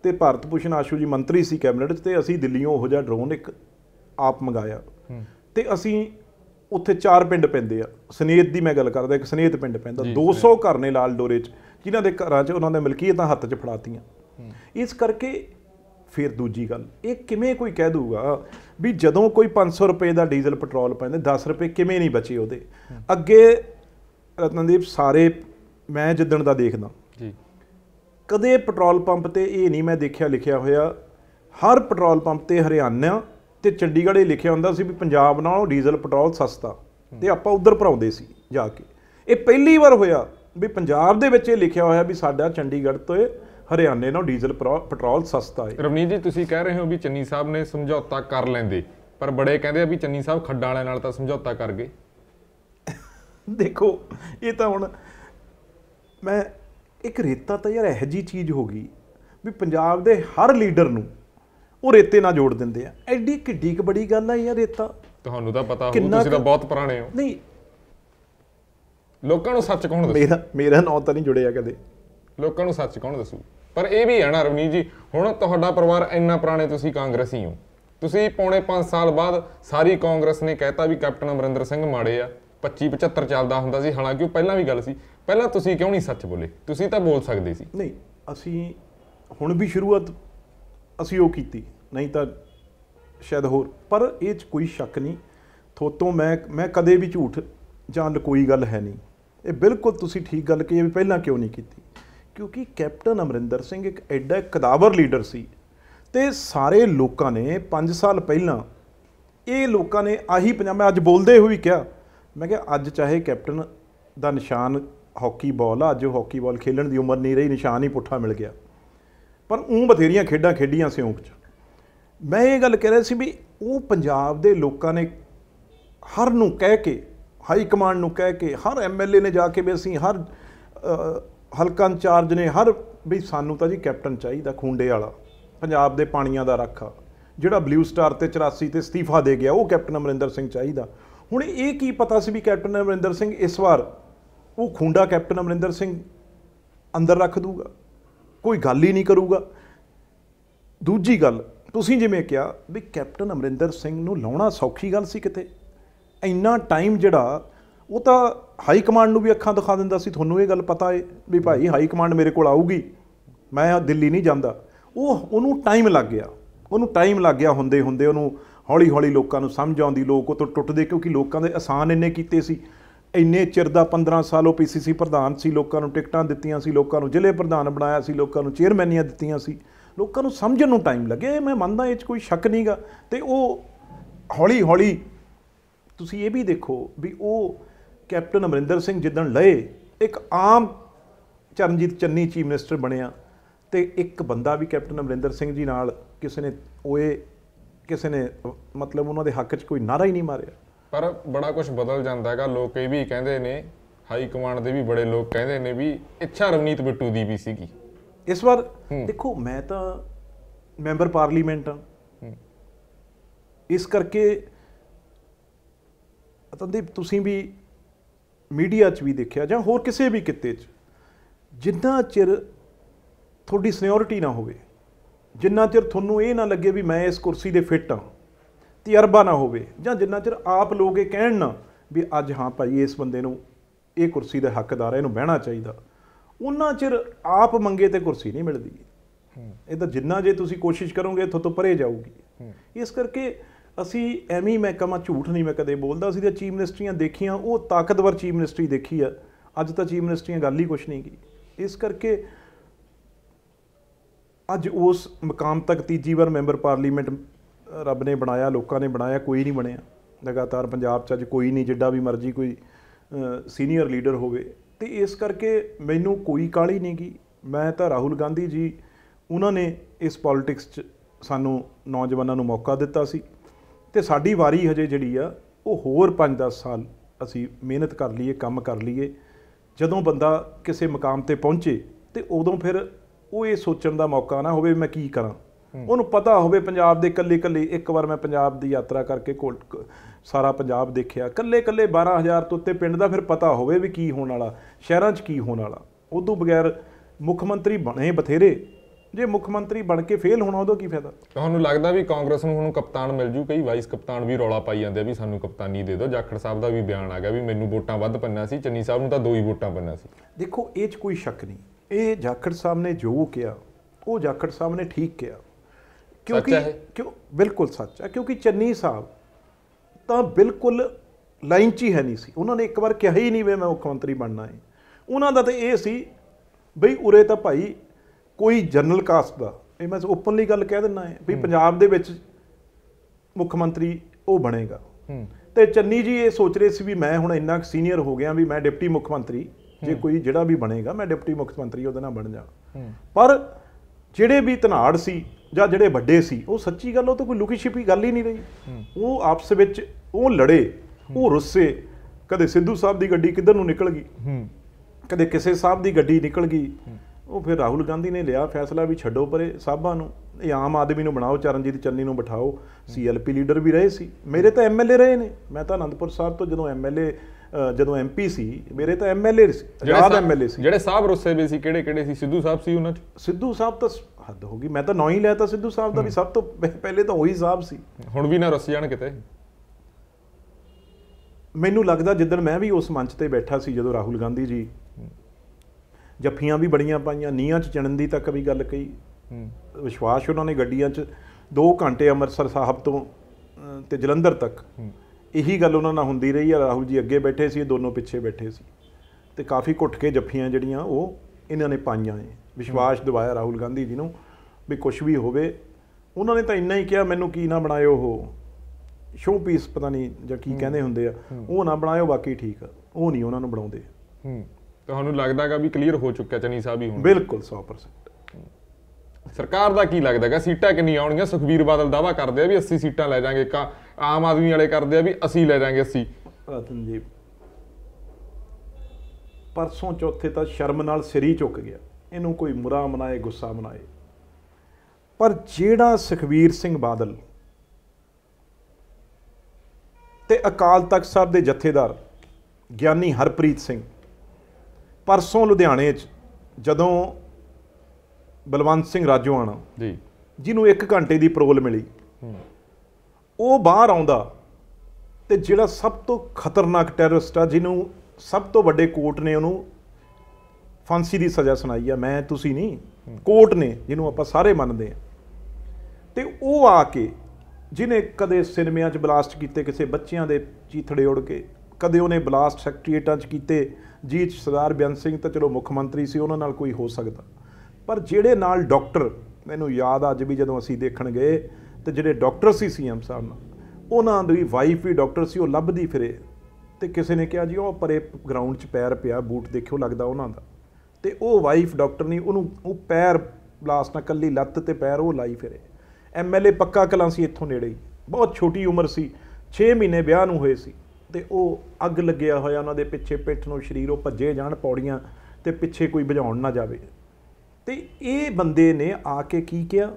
ਤੇ ਭਾਰਤ ਪੁਸ਼ਨ ਆਸ਼ੂ ਜੀ ਮੰਤਰੀ ਸੀ ਕੈਬਨਿਟ 'ਚ ਤੇ ਅਸੀਂ ਦਿੱਲੀੋਂ ਉਹ ਜਿਹਾ ਡਰੋਨ ਇੱਕ ਆਪ ਮੰਗਾਇਆ ਤੇ ਅਸੀਂ ਉੱਥੇ ਚਾਰ ਪਿੰਡ ਪੈਂਦੇ ਆ ਸਨੇਤ ਦੀ ਮੈਂ ਗੱਲ ਕਰਦਾ ਇੱਕ ਸਨੇਤ ਪਿੰਡ ਪੈਂਦਾ 200 ਘਰ ਨੇ ਲਾਲ ਡੋਰੇ 'ਚ ਜਿਨ੍ਹਾਂ ਦੇ ਘਰਾਂ 'ਚ ਉਹਨਾਂ ਦੇ ਮਲਕੀਅਤਾਂ ਹੱਥ 'ਚ ਫੜਾਤੀਆਂ ਇਸ ਕਰਕੇ ਫਿਰ ਦੂਜੀ ਗੱਲ ਇਹ ਕਿਵੇਂ ਕੋਈ ਕਹਿ ਦੂਗਾ ਵੀ ਜਦੋਂ ਕੋਈ 500 ਰੁਪਏ ਦਾ ਡੀਜ਼ਲ ਪੈਟਰੋਲ ਪੈਂਦਾ 10 ਰੁਪਏ ਕਿਵੇਂ ਨਹੀਂ ਬਚੇ ਉਹਦੇ ਅੱਗੇ ਰਤਨਦੀਪ ਸਾਰੇ ਮੈਂ ਜਿੱਦਣ ਦਾ ਦੇਖਦਾ ਜੀ ਕਦੇ ਪੈਟਰੋਲ ਪੰਪ ਤੇ ਇਹ ਨਹੀਂ ਮੈਂ ਦੇਖਿਆ ਲਿਖਿਆ ਹੋਇਆ ਹਰ ਪੈਟਰੋਲ ਪੰਪ ਤੇ ਹਰਿਆਣਾ ਤੇ ਚੰਡੀਗੜ੍ਹ ਇਹ ਲਿਖਿਆ ਹੁੰਦਾ ਸੀ ਵੀ ਪੰਜਾਬ ਨਾਲੋਂ ਡੀਜ਼ਲ ਪੈਟਰੋਲ ਸਸਤਾ ਤੇ ਆਪਾਂ ਉਧਰ ਭਰਾਉਂਦੇ ਸੀ ਜਾ ਕੇ ਇਹ ਪਹਿਲੀ ਵਾਰ ਹੋਇਆ ਵੀ ਪੰਜਾਬ ਦੇ ਵਿੱਚ ਇਹ ਲਿਖਿਆ ਹੋਇਆ ਵੀ ਸਾਡਾ ਚੰਡੀਗੜ੍ਹ ਤੋਂ ਹਰਿਆਣੇ ਨਾਲ ਡੀਜ਼ਲ ਪੈਟਰੋਲ ਸਸਤਾ ਹੈ ਰਵਨੀਤ ਜੀ ਤੁਸੀਂ ਕਹਿ ਰਹੇ ਹੋ ਵੀ ਚੰਨੀ ਸਾਹਿਬ ਨੇ ਸਮਝੌਤਾ ਕਰ ਲੈਂਦੇ ਪਰ ਬੜੇ ਕਹਿੰਦੇ ਆ ਵੀ ਚੰਨੀ ਸਾਹਿਬ ਖੱਡਾਂ ਵਾਲਿਆਂ ਨਾਲ ਤਾਂ ਸਮਝੌਤਾ ਕਰ ਗਏ ਦੇਖੋ ਇਹ ਤਾਂ ਹੁਣ ਮੈਂ ਇੱਕ ਰੇਤਾ ਤਾਂ ਯਾਰ ਇਹੋ ਜੀ ਚੀਜ਼ ਹੋ ਗਈ ਵੀ ਪੰਜਾਬ ਦੇ ਹਰ ਲੀਡਰ ਨੂੰ ਉਹ ਰੇਤੇ ਨਾਲ ਜੋੜ ਦਿੰਦੇ ਆ ਐਡੀ ਕਿੱਡੀ ਕ ਬੜੀ ਗੱਲ ਆ ਯਾਰ ਰੇਤਾ ਤੁਹਾਨੂੰ ਤਾਂ ਪਤਾ ਹੋਊ ਤੁਸੀਂ ਤਾਂ ਬਹੁਤ ਪੁਰਾਣੇ ਹੋ ਨਹੀਂ ਲੋਕਾਂ ਨੂੰ ਸੱਚ ਕੌਣ ਦੱਸੂ ਮੇਰਾ ਮੇਰਾ ਨਾਂ ਤਾਂ ਨਹੀਂ ਜੁੜਿਆ ਕਦੇ ਲੋਕਾਂ ਨੂੰ ਸੱਚ ਕੌਣ ਦੱਸੂ ਪਰ ਇਹ ਵੀ ਹੈ ਨਾ ਰਵਨੀਤ ਜੀ ਹੁਣ ਤੁਹਾਡਾ ਪਰਿਵਾਰ ਇੰਨਾ ਪੁਰਾਣੇ ਤੁਸੀਂ ਕਾਂਗਰਸੀ ਹੋ ਤੁਸੀਂ ਪੌਣੇ 5 ਸਾਲ ਬਾਅਦ ਸਾਰੀ ਕਾਂਗਰਸ ਨੇ ਕਹਿਤਾ ਵੀ ਕੈਪਟਨ ਅਮਰਿੰਦਰ ਸਿੰਘ ਮਾੜੇ ਆ 25 75 ਚੱਲਦਾ ਹੁੰਦਾ ਸੀ ਹਾਲਾਂਕਿ ਉਹ ਪਹਿਲਾਂ ਵੀ ਗੱਲ ਸੀ ਪਹਿਲਾਂ ਤੁਸੀਂ ਕਿਉਂ ਨਹੀਂ ਸੱਚ ਬੋਲੇ ਤੁਸੀਂ ਤਾਂ ਬੋਲ ਸਕਦੇ ਸੀ ਨਹੀਂ ਅਸੀਂ ਹੁਣ ਵੀ ਸ਼ੁਰੂਆਤ ਅਸੀਂ ਉਹ ਕੀਤੀ ਨਹੀਂ ਤਾਂ ਸ਼ਾਇਦ ਹੋਰ ਪਰ ਇਹ 'ਚ ਕੋਈ ਸ਼ੱਕ ਨਹੀਂ ਥੋਤੋਂ ਮੈਂ ਮੈਂ ਕਦੇ ਵੀ ਝੂਠ ਜਾਂ ਕੋਈ ਗੱਲ ਹੈ ਨਹੀਂ ਇਹ ਬਿਲਕੁਲ ਤੁਸੀਂ ਠੀਕ ਗੱਲ ਕਹੀ ਵੀ ਪਹਿਲਾਂ ਕਿਉਂ ਨਹੀਂ ਕੀਤੀ ਕਿਉਂਕਿ ਕੈਪਟਨ ਅਮਰਿੰਦਰ ਸਿੰਘ ਇੱਕ ਐਡਾ ਕਦਾਵਰ ਲੀਡਰ ਸੀ ਤੇ ਸਾਰੇ ਲੋਕਾਂ ਨੇ 5 ਸਾਲ ਪਹਿਲਾਂ ਇਹ ਲੋਕਾਂ ਨੇ ਆਹੀ ਪੰਜਾਬ ਮੈਂ ਅੱਜ ਬੋਲਦੇ ਹੋਈ ਕਿਹਾ ਮੈਂ ਕਿਹਾ ਅੱਜ ਚਾਹੇ ਕੈਪਟਨ ਦਾ ਨਿਸ਼ਾਨ ਹਾਕੀ ਬਾਲ ਆ ਅੱਜ ਹਾਕੀ ਬਾਲ ਖੇਲਣ ਦੀ ਉਮਰ ਨਹੀਂ ਰਹੀ ਨਿਸ਼ਾਨ ਹੀ ਪੁੱਠਾ ਮਿਲ ਗਿਆ ਪਰ ਉਹ ਬਥੇਰੀਆਂ ਖੇਡਾਂ ਖੇਡੀਆਂ ਸਿਉਂਕ ਚ ਮੈਂ ਇਹ ਗੱਲ ਕਹਿ ਰਿਹਾ ਸੀ ਵੀ ਉਹ ਪੰਜਾਬ ਦੇ ਲੋਕਾਂ ਨੇ ਹਰ ਨੂੰ ਕਹਿ ਕੇ ਹਾਈ ਕਮਾਂਡ ਨੂੰ ਕਹਿ ਕੇ ਹਰ ਐਮਐਲਏ ਨੇ ਜਾ ਕੇ ਵੀ ਅਸੀਂ ਹਰ ਹਲਕਾ ਇੰਚਾਰਜ ਨੇ ਹਰ ਵੀ ਸਾਨੂੰ ਤਾਂ ਜੀ ਕੈਪਟਨ ਚਾਹੀਦਾ ਖੁੰਡੇ ਵਾਲਾ ਪੰਜਾਬ ਦੇ ਪਾਣੀਆਂ ਦਾ ਰੱਖਾ ਜਿਹੜਾ ਬਲੂ ਸਟਾਰ ਤੇ 84 ਤੇ ਅਸਤੀਫਾ ਦੇ ਗਿਆ ਉਹ ਕੈਪਟਨ ਅਮਰਿੰਦਰ ਸਿੰਘ ਚਾਹੀਦਾ ਹੁਣ ਇਹ ਕੀ ਪਤਾ ਸੀ ਵੀ ਕੈਪਟਨ ਅਮਰਿੰਦਰ ਸਿੰਘ ਇਸ ਵਾਰ ਉਹ ਖੁੰਡਾ ਕੈਪਟਨ ਅਮਰਿੰਦਰ ਸਿੰਘ ਅੰਦਰ ਰੱਖ ਦੂਗਾ ਕੋਈ ਗੱਲ ਹੀ ਨਹੀਂ ਕਰੂਗਾ ਦੂਜੀ ਗੱਲ ਤੁਸੀਂ ਜਿਵੇਂ ਕਿਹਾ ਵੀ ਕੈਪਟਨ ਅਮਰਿੰਦਰ ਸਿੰਘ ਨੂੰ ਲਾਉਣਾ ਸੌਖੀ ਗੱਲ ਸੀ ਕਿਤੇ ਇੰਨਾ ਟਾਈਮ ਜਿਹੜਾ ਉਹ ਤਾਂ ਹਾਈ ਕਮਾਂਡ ਨੂੰ ਵੀ ਅੱਖਾਂ ਦਿਖਾ ਦਿੰਦਾ ਸੀ ਤੁਹਾਨੂੰ ਇਹ ਗੱਲ ਪਤਾ ਏ ਵੀ ਭਾਈ ਹਾਈ ਕਮਾਂਡ ਮੇਰੇ ਕੋਲ ਆਊਗੀ ਮੈਂ ਦਿੱਲੀ ਨਹੀਂ ਜਾਂਦਾ ਉਹ ਉਹਨੂੰ ਟਾਈਮ ਲੱਗ ਗਿਆ ਉਹਨੂੰ ਟਾਈਮ ਲੱਗ ਗਿਆ ਹੁੰਦੇ ਹੁੰਦੇ ਉਹਨੂੰ ਹੌਲੀ ਹੌਲੀ ਲੋਕਾਂ ਨੂੰ ਸਮਝ ਆਉਂਦੀ ਲੋਕ ਉਹ ਤੋਂ ਟੁੱਟਦੇ ਕਿਉਂਕਿ ਲੋਕਾਂ ਦੇ ਆਸਾਨ ਇੰਨੇ ਕੀਤੇ ਸੀ ਇੰਨੇ ਚਿਰ ਦਾ 15 ਸਾਲ ਉਹ ਪੀਸੀਸੀ ਪ੍ਰਧਾਨ ਸੀ ਲੋਕਾਂ ਨੂੰ ਟਿਕਟਾਂ ਦਿੱਤੀਆਂ ਸੀ ਲੋਕਾਂ ਨੂੰ ਜ਼ਿਲ੍ਹੇ ਪ੍ਰਧਾਨ ਬਣਾਇਆ ਸੀ ਲੋਕਾਂ ਨੂੰ ਚੇਅਰਮੈਨੀਆਂ ਦਿੱਤੀਆਂ ਸੀ ਲੋਕਾਂ ਨੂੰ ਸਮਝਣ ਨੂੰ ਟਾਈਮ ਲੱਗੇ ਮੈਂ ਮੰਨਦਾ ਇਹ 'ਚ ਕੋਈ ਸ਼ੱਕ ਨਹੀਂਗਾ ਤੇ ਉਹ ਹੌਲੀ ਹੌਲੀ ਤੁਸੀਂ ਇਹ ਵੀ ਦੇਖੋ ਵੀ ਉਹ ਕੈਪਟਨ ਅਮਰਿੰਦਰ ਸਿੰਘ ਜਿੱਦਣ ਲਏ ਇੱਕ ਆਮ ਚਰਨਜੀਤ ਚੰਨੀ ਚੀਫ ਮਿਨਿਸਟਰ ਬਣਿਆ ਤੇ ਇੱਕ ਬੰਦਾ ਵੀ ਕੈਪਟਨ ਅਮਰਿੰਦਰ ਸਿੰਘ ਜੀ ਨਾਲ ਕਿਸੇ ਨੇ ਓਏ ਕਿਸੇ ਨੇ ਮਤਲਬ ਉਹਨਾਂ ਦੇ ਹੱਕ 'ਚ ਕੋਈ ਨਾਰਾ ਹੀ ਨਹੀਂ ਮਾਰਿਆ ਪਰ ਬੜਾ ਕੁਝ ਬਦਲ ਜਾਂਦਾ ਹੈਗਾ ਲੋਕ ਇਹ ਵੀ ਕਹਿੰਦੇ ਨੇ ਹਾਈ ਕਮਾਂਡ ਦੇ ਵੀ ਬੜੇ ਲੋਕ ਕਹਿੰਦੇ ਨੇ ਵੀ ਇੱਛਾ ਰਵਨੀਤ ਬਿੱਟੂ ਦੀ ਵੀ ਸੀਗੀ ਇਸ ਵਾਰ ਦੇਖੋ ਮੈਂ ਤਾਂ ਮੈਂਬਰ ਪਾਰਲੀਮੈਂਟ ਹਾਂ ਇਸ ਕਰਕੇ ਤੰਦੀਪ ਤੁਸੀਂ ਵੀ ਮੀਡੀਆ 'ਚ ਵੀ ਦੇਖਿਆ ਜਾਂ ਹੋਰ ਕਿਸੇ ਵੀ ਕਿਤੇ 'ਚ ਜਿੰਨਾ ਚਿਰ ਤੁਹਾਡੀ ਸੀਨੀਅਰਿਟੀ ਨਾ ਹੋਵੇ ਜਿੰਨਾ ਚਿਰ ਤੁਹਾਨੂੰ ਇਹ ਨਾ ਲੱਗੇ ਵੀ ਮੈਂ ਇਸ ਕੁਰਸੀ ਦੇ ਫਿੱਟ ਆ ਤਜਰਬਾ ਨਾ ਹੋਵੇ ਜਾਂ ਜਿੰਨਾ ਚਿਰ ਆਪ ਲੋਕ ਇਹ ਕਹਿਣ ਨਾ ਵੀ ਅੱਜ ਹਾਂ ਭਾਈ ਇਸ ਬੰਦੇ ਨੂੰ ਇਹ ਕੁਰਸੀ ਦਾ ਹੱਕਦਾਰ ਹੈ ਇਹਨੂੰ ਬਹਿਣਾ ਚਾਹੀਦਾ ਉਹਨਾਂ ਚਿਰ ਆਪ ਮੰਗੇ ਤੇ ਕੁਰਸੀ ਨਹੀਂ ਮਿਲਦੀ ਇਹ ਤਾਂ ਜਿੰਨਾ ਜੇ ਤੁਸੀਂ ਕੋਸ਼ਿਸ਼ ਕਰੋਗੇ ਇਥੋਂ ਤੋਂ ਪਰੇ ਜਾਊਗੀ ਇਸ ਕਰਕੇ ਅਸੀਂ ਐਵੇਂ ਮੈਂ ਕਹਾਂ ਝੂਠ ਨਹੀਂ ਮੈਂ ਕਦੇ ਬੋਲਦਾ ਅਸੀਂ ਤਾਂ ਚੀਫ ਮਿਨਿਸਟਰੀਆਂ ਦੇਖੀਆਂ ਉਹ ਤਾਕਤਵਰ ਚੀਫ ਮਿਨਿਸਟਰੀ ਦੇਖੀ ਆ ਅੱਜ ਤਾਂ ਚੀਫ ਮਿਨਿਸਟਰੀਆਂ ਗੱਲ ਹੀ ਕੁਛ ਨਹੀਂ ਕੀ ਇਸ ਕਰਕੇ ਅੱਜ ਉਸ ਮਕਾਮ ਤੱਕ ਤੀਜੀ ਵਾਰ ਮੈਂਬਰ ਪਾਰਲੀਮੈਂਟ ਰੱਬ ਨੇ ਬਣਾਇਆ ਲੋਕਾਂ ਨੇ ਬਣਾਇਆ ਕੋਈ ਨਹੀਂ ਬਣਿਆ ਲਗਾਤਾਰ ਪੰਜਾਬ 'ਚ ਅੱਜ ਕੋਈ ਨਹੀਂ ਜਿੱਡਾ ਵੀ ਮਰਜ਼ੀ ਕੋਈ ਸੀਨੀਅਰ ਲੀਡਰ ਹੋਵੇ ਤੇ ਇਸ ਕਰਕੇ ਮੈਨੂੰ ਕੋਈ ਕਾਲੀ ਨਹੀਂ ਗਈ ਮੈਂ ਤਾਂ ਰਾਹੁਲ ਗਾਂਧੀ ਜੀ ਉਹਨਾਂ ਨੇ ਇਸ ਪੋਲਿਟਿਕਸ 'ਚ ਸਾਨੂੰ ਨੌਜਵਾਨਾਂ ਨੂੰ ਮੌਕਾ ਦਿੱਤਾ ਸੀ ਤੇ ਸਾਡੀ ਵਾਰੀ ਹਜੇ ਜਿਹੜੀ ਆ ਉਹ ਹੋਰ 5-10 ਸਾਲ ਅਸੀਂ ਮਿਹਨਤ ਕਰ ਲਈਏ ਕੰਮ ਕਰ ਲਈਏ ਜਦੋਂ ਬੰਦਾ ਕਿਸੇ ਮਕਾਮ ਤੇ ਪਹੁੰਚੇ ਤੇ ਉਦੋਂ ਫਿਰ ਉਹ ਇਹ ਸੋਚਣ ਦਾ ਮੌਕਾ ਨਾ ਹੋਵੇ ਮੈਂ ਕੀ ਕਰਾਂ ਉਹਨੂੰ ਪਤਾ ਹੋਵੇ ਪੰਜਾਬ ਦੇ ਕੱਲੇ ਕੱਲੇ ਇੱਕ ਵਾਰ ਮੈਂ ਪੰਜਾਬ ਦੀ ਯਾਤਰਾ ਕਰਕੇ ਸਾਰਾ ਪੰਜਾਬ ਦੇਖਿਆ ਕੱਲੇ ਕੱਲੇ 12000 ਤੋਂ ਉੱਤੇ ਪਿੰਡ ਦਾ ਫਿਰ ਪਤਾ ਹੋਵੇ ਵੀ ਕੀ ਹੋਣ ਵਾਲਾ ਸ਼ਹਿਰਾਂ 'ਚ ਕੀ ਹੋਣ ਵਾਲਾ ਉਦੋਂ ਬਗੈਰ ਮੁੱਖ ਮੰਤਰੀ ਬਣੇ ਬਥੇਰੇ ਜੇ ਮੁੱਖ ਮੰਤਰੀ ਬਣ ਕੇ ਫੇਲ ਹੋਣਾ ਉਹਦਾ ਕੀ ਫਾਇਦਾ ਤੁਹਾਨੂੰ ਲੱਗਦਾ ਵੀ ਕਾਂਗਰਸ ਨੂੰ ਹੁਣ ਕਪਤਾਨ ਮਿਲ ਜੂ ਕਈ ਵਾਈਸ ਕਪਤਾਨ ਵੀ ਰੌਲਾ ਪਾਈ ਜਾਂਦੇ ਆ ਵੀ ਸਾਨੂੰ ਕਪਤਾਨੀ ਦੇ ਦਿਓ ਜਾਖੜ ਸਾਹਿਬ ਦਾ ਵੀ ਬਿਆਨ ਆ ਗਿਆ ਵੀ ਮੈਨੂੰ ਵੋਟਾਂ ਵੱਧ ਪੰਨਾ ਸੀ ਚੰਨੀ ਸਾਹਿਬ ਨੂੰ ਤਾਂ ਦੋ ਹੀ ਵੋਟਾਂ ਪੰਨਾ ਸੀ ਦੇਖੋ ਇਹ 'ਚ ਕੋਈ ਸ਼ੱਕ ਨਹੀਂ ਇਹ ਜਾਖੜ ਸਾਹਿਬ ਨੇ ਜੋ ਕਿਹਾ ਉਹ ਜਾਖੜ ਸਾਹਿਬ ਨੇ ਠੀਕ ਕਿਹਾ ਕਿਉਂਕਿ ਕਿਉਂ ਬਿਲਕੁਲ ਸੱਚ ਹੈ ਕਿਉਂਕਿ ਚੰਨੀ ਸਾਹਿਬ ਤਾਂ ਬਿਲਕੁਲ ਲਾਈਨ 'ਚ ਹੀ ਹੈ ਨਹੀਂ ਸੀ ਉਹਨਾਂ ਨੇ ਇੱਕ ਵਾਰ ਕਿਹਾ ਹੀ ਨਹੀਂ ਵੇ ਮੈਂ ਮੁੱਖ ਮੰਤਰੀ ਬਣਨਾ ਹੈ ਉਹਨਾਂ ਦਾ ਤਾਂ ਇਹ ਸੀ ਬਈ ਉਰੇ ਤਾਂ ਭਾਈ ਕੋਈ ਜਨਰਲ ਕਾਸਟ ਦਾ ਇਹ ਮੈਂ ਓਪਨਲੀ ਗੱਲ ਕਹਿ ਦਿੰਨਾ ਹੈ ਵੀ ਪੰਜਾਬ ਦੇ ਵਿੱਚ ਮੁੱਖ ਮੰਤਰੀ ਉਹ ਬਣੇਗਾ ਤੇ ਚੰਨੀ ਜੀ ਇਹ ਸੋਚ ਰਹੇ ਸੀ ਵੀ ਮੈਂ ਹੁਣ ਇੰਨਾ ਸੀਨੀਅਰ ਹੋ ਗਿਆ ਵੀ ਮੈਂ ਡਿਪਟੀ ਮੁੱਖ ਮੰਤਰੀ ਜੇ ਕੋਈ ਜਿਹੜਾ ਵੀ ਬਣੇਗਾ ਮੈਂ ਡਿਪਟੀ ਮੁੱਖ ਮੰਤਰੀ ਉਹਦੇ ਨਾਲ ਬਣ ਜਾ ਪਰ ਜਿਹੜੇ ਵੀ ਧਨਾੜ ਸੀ ਜਾਂ ਜਿਹੜੇ ਵੱਡੇ ਸੀ ਉਹ ਸੱਚੀ ਗੱਲ ਉਹ ਤਾਂ ਕੋਈ ਲੁਕੀ ਛਿਪੀ ਗੱਲ ਹੀ ਨਹੀਂ ਰਹੀ ਉਹ ਆਪਸ ਵਿੱਚ ਉਹ ਲੜੇ ਉਹ ਰੁੱਸੇ ਕਦੇ ਸਿੱਧੂ ਸਾਹਿਬ ਦੀ ਗੱਡੀ ਕਿੱਧਰ ਨੂੰ ਨਿਕਲ ਗਈ ਕਦੇ ਕਿਸੇ ਸਾਹਿਬ ਦੀ ਗੱਡੀ ਨਿਕਲ ਗਈ ਉਹ ਫਿਰ ਰਾਹੁਲ ਗਾਂਧੀ ਨੇ ਲਿਆ ਫੈਸਲਾ ਵੀ ਛੱਡੋ ਪਰੇ ਸਾਭਾ ਨੂੰ ਇਹ ਆਮ ਆਦਮੀ ਨੂੰ ਬਣਾਓ ਚਰਨਜੀਤ ਚੰਨੀ ਨੂੰ ਬਿਠਾਓ ਸੀਐਲਪੀ ਲੀਡਰ ਵੀ ਰਹੇ ਸੀ ਮੇਰੇ ਤਾਂ ਐਮਐਲਏ ਰਹੇ ਨੇ ਮੈਂ ਤਾਂ ਅਨੰਦਪੁਰ ਸਾਹਿਬ ਤੋਂ ਜਦੋਂ ਐਮਐਲਏ ਜਦੋਂ ਐਮਪੀ ਸੀ ਮੇਰੇ ਤਾਂ ਐਮਐਲਏ ਸੀ ਯਾਦ ਐਮਐਲਏ ਸੀ ਜਿਹੜੇ ਸਾਹਿਬ ਰੁੱਸੇ ਵੀ ਸੀ ਕਿਹੜੇ ਕਿਹੜੇ ਸੀ ਸਿੱਧੂ ਸਾਹਿਬ ਸੀ ਉਹਨਾਂ ਚ ਸਿੱਧੂ ਸਾਹਿਬ ਤਾਂ ਹੱਦ ਹੋ ਗਈ ਮੈਂ ਤਾਂ ਨੌਂ ਹੀ ਲਿਆ ਤਾਂ ਸਿੱਧੂ ਸਾਹਿਬ ਦਾ ਵੀ ਸਭ ਤੋਂ ਪਹਿਲੇ ਤਾਂ ਉਹੀ ਸਾਹਿਬ ਸੀ ਹੁਣ ਵੀ ਨਾ ਰੁੱਸ ਜਾਣ ਕਿਤੇ ਮੈਨੂੰ ਲੱਗਦਾ ਜਿੱਦਣ ਮੈਂ ਵੀ ਉਸ ਮੰਚ ਤੇ ਬੈਠਾ ਸੀ ਜਦੋਂ ਰਾਹੁਲ ਗਾਂਧੀ ਜੀ ਜੱਫੀਆਂ ਵੀ ਬੜੀਆਂ ਪਾਈਆਂ ਨੀਆਂ 'ਚ ਚਣਨ ਦੀ ਤੱਕ ਵੀ ਗੱਲ ਕਹੀ ਵਿਸ਼ਵਾਸ ਉਹਨਾਂ ਨੇ ਗੱਡੀਆਂ 'ਚ 2 ਘੰਟੇ ਅੰਮ੍ਰਿਤਸਰ ਸਾਹਿਬ ਤੋਂ ਤੇ ਜਲੰਧਰ ਤੱਕ ਇਹੀ ਗੱਲ ਉਹਨਾਂ ਨਾਲ ਹੁੰਦੀ ਰਹੀ ਆ ਰਾਹੁਲ ਜੀ ਅੱਗੇ ਬੈਠੇ ਸੀ ਦੋਨੋਂ ਪਿੱਛੇ ਬੈਠੇ ਸੀ ਤੇ ਕਾਫੀ ਘੁੱਟ ਕੇ ਜੱਫੀਆਂ ਜਿਹੜੀਆਂ ਉਹ ਇਹਨਾਂ ਨੇ ਪਾਈਆਂ ਏ ਵਿਸ਼ਵਾਸ ਦਿਵਾਇਆ ਰਾਹੁਲ ਗਾਂਧੀ ਜੀ ਨੂੰ ਵੀ ਕੁਝ ਵੀ ਹੋਵੇ ਉਹਨਾਂ ਨੇ ਤਾਂ ਇੰਨਾ ਹੀ ਕਿਹਾ ਮੈਨੂੰ ਕੀ ਨਾ ਬਣਾਇਓ ਉਹ ਸ਼ੋ ਪੀਸ ਪਤਾ ਨਹੀਂ ਜਾਂ ਕੀ ਕਹਿੰਦੇ ਹੁੰਦੇ ਆ ਉਹ ਨਾ ਬਣਾਇਓ ਬਾਕੀ ਠੀਕ ਆ ਉਹ ਨਹੀਂ ਉਹਨਾਂ ਨੂੰ ਬਣਾਉਂਦੇ ਹੂੰ ਤੁਹਾਨੂੰ ਲੱਗਦਾਗਾ ਵੀ ਕਲੀਅਰ ਹੋ ਚੁੱਕਿਆ ਚਨੀ ਸਾਹਿਬ ਹੀ ਹੁਣ ਬਿਲਕੁਲ 100% ਸਰਕਾਰ ਦਾ ਕੀ ਲੱਗਦਾਗਾ ਸੀਟਾਂ ਕਿੰਨੀ ਆਉਣਗੀਆਂ ਸੁਖਵੀਰ ਬਾਦਲ ਦਾਵਾ ਕਰਦੇ ਆ ਵੀ 80 ਸੀਟਾਂ ਲੈ ਜਾਾਂਗੇ ਕਾ ਆਮ ਆਦਮੀ ਵਾਲੇ ਕਰਦੇ ਆ ਵੀ ਅਸੀਂ ਲੈ ਜਾਾਂਗੇ ਅਸੀਂ ਰਤਨਦੀਪ ਪਰਸੋਂ ਚੌਥੇ ਤਾਂ ਸ਼ਰਮ ਨਾਲ ਸਿਰੀ ਚੁੱਕ ਗਿਆ ਇਹਨੂੰ ਕੋਈ ਮੁਰਾ ਮਨਾਏ ਗੁੱਸਾ ਮਨਾਏ ਪਰ ਜਿਹੜਾ ਸੁਖਵੀਰ ਸਿੰਘ ਬਾਦਲ ਤੇ ਅਕਾਲ ਤਖਤ ਸਾਹਿਬ ਦੇ ਜਥੇਦਾਰ ਗਿਆਨੀ ਹਰਪ੍ਰੀਤ ਸਿੰਘ ਪਰਸੋਂ ਲੁਧਿਆਣੇ 'ਚ ਜਦੋਂ ਬਲਵੰਤ ਸਿੰਘ ਰਾਜੋਆਣਾ ਜੀ ਜਿਹਨੂੰ 1 ਘੰਟੇ ਦੀ ਪ੍ਰੋਲ ਮਿਲੀ ਉਹ ਬਾਹਰ ਆਉਂਦਾ ਤੇ ਜਿਹੜਾ ਸਭ ਤੋਂ ਖਤਰਨਾਕ ਟੈਰਰਿਸਟ ਆ ਜਿਹਨੂੰ ਸਭ ਤੋਂ ਵੱਡੇ ਕੋਰਟ ਨੇ ਉਹਨੂੰ ਫਾਂਸੀ ਦੀ ਸਜ਼ਾ ਸੁਣਾਈ ਆ ਮੈਂ ਤੁਸੀਂ ਨਹੀਂ ਕੋਰਟ ਨੇ ਜਿਹਨੂੰ ਆਪਾਂ ਸਾਰੇ ਮੰਨਦੇ ਆ ਤੇ ਉਹ ਆ ਕੇ ਜਿਨੇ ਕਦੇ ਸਿਨੇਮਿਆਂ 'ਚ ਬਲਾਸਟ ਕੀਤੇ ਕਿਸੇ ਬੱਚਿਆਂ ਦੇ ਚੀਥੜੇ ਉੜ ਕੇ ਕਦੇ ਉਹਨੇ ਬਲਾਸਟ ਸੈਕਟਰੀਏਟਾਂ 'ਚ ਕੀਤੇ ਜੀ ਸਰਦਾਰ ਬਿਆਨ ਸਿੰਘ ਤਾਂ ਚਲੋ ਮੁੱਖ ਮੰਤਰੀ ਸੀ ਉਹਨਾਂ ਨਾਲ ਕੋਈ ਹੋ ਸਕਦਾ ਪਰ ਜਿਹੜੇ ਨਾਲ ਡਾਕਟਰ ਮੈਨੂੰ ਯਾਦ ਅੱਜ ਵੀ ਜਦੋਂ ਅਸੀਂ ਦੇਖਣ ਗਏ ਤੇ ਜਿਹੜੇ ਡਾਕਟਰ ਸੀ ਸੀਐਮ ਸਾਹਿਬ ਨਾਲ ਉਹਨਾਂ ਦੀ ਵਾਈਫ ਵੀ ਡਾਕਟਰ ਸੀ ਉਹ ਲੱਭਦੀ ਫਿਰੇ ਤੇ ਕਿਸੇ ਨੇ ਕਿਹਾ ਜੀ ਉਹ ਪਰੇ ਗਰਾਊਂਡ 'ਚ ਪੈਰ ਪਿਆ ਬੂਟ ਦੇਖਿਓ ਲੱਗਦਾ ਉਹਨਾਂ ਦਾ ਤੇ ਉਹ ਵਾਈਫ ਡਾਕਟਰ ਨਹੀਂ ਉਹਨੂੰ ਉਹ ਪੈਰ ਬਲਾਸਟ ਨਾਲ ਕੱਲੀ ਲੱਤ ਤੇ ਪੈਰ ਉਹ ਲਾਈ ਫਿਰੇ ਐਮਐਲਏ ਪੱਕਾ ਕਲਾਂ ਸੀ ਇੱਥੋਂ ਨੇੜੇ ਹੀ ਬਹੁਤ ਛੋਟੀ ਉਮਰ ਸੀ 6 ਮਹੀਨੇ ਵਿਆਹ ਨੂੰ ਹੋਏ ਸੀ ਤੇ ਉਹ ਅੱਗ ਲੱਗਿਆ ਹੋਇਆ ਉਹਨਾਂ ਦੇ ਪਿੱਛੇ ਪਿੱਠ ਨੂੰ ਸਰੀਰ ਉਹ ਭੱਜੇ ਜਾਣ ਪੌੜੀਆਂ ਤੇ ਪਿੱਛੇ ਕੋਈ ਭਜਾਉਣ ਨਾ ਜਾਵੇ ਤੇ ਇਹ ਬੰਦੇ ਨੇ ਆ ਕੇ ਕੀ ਕਿਹਾ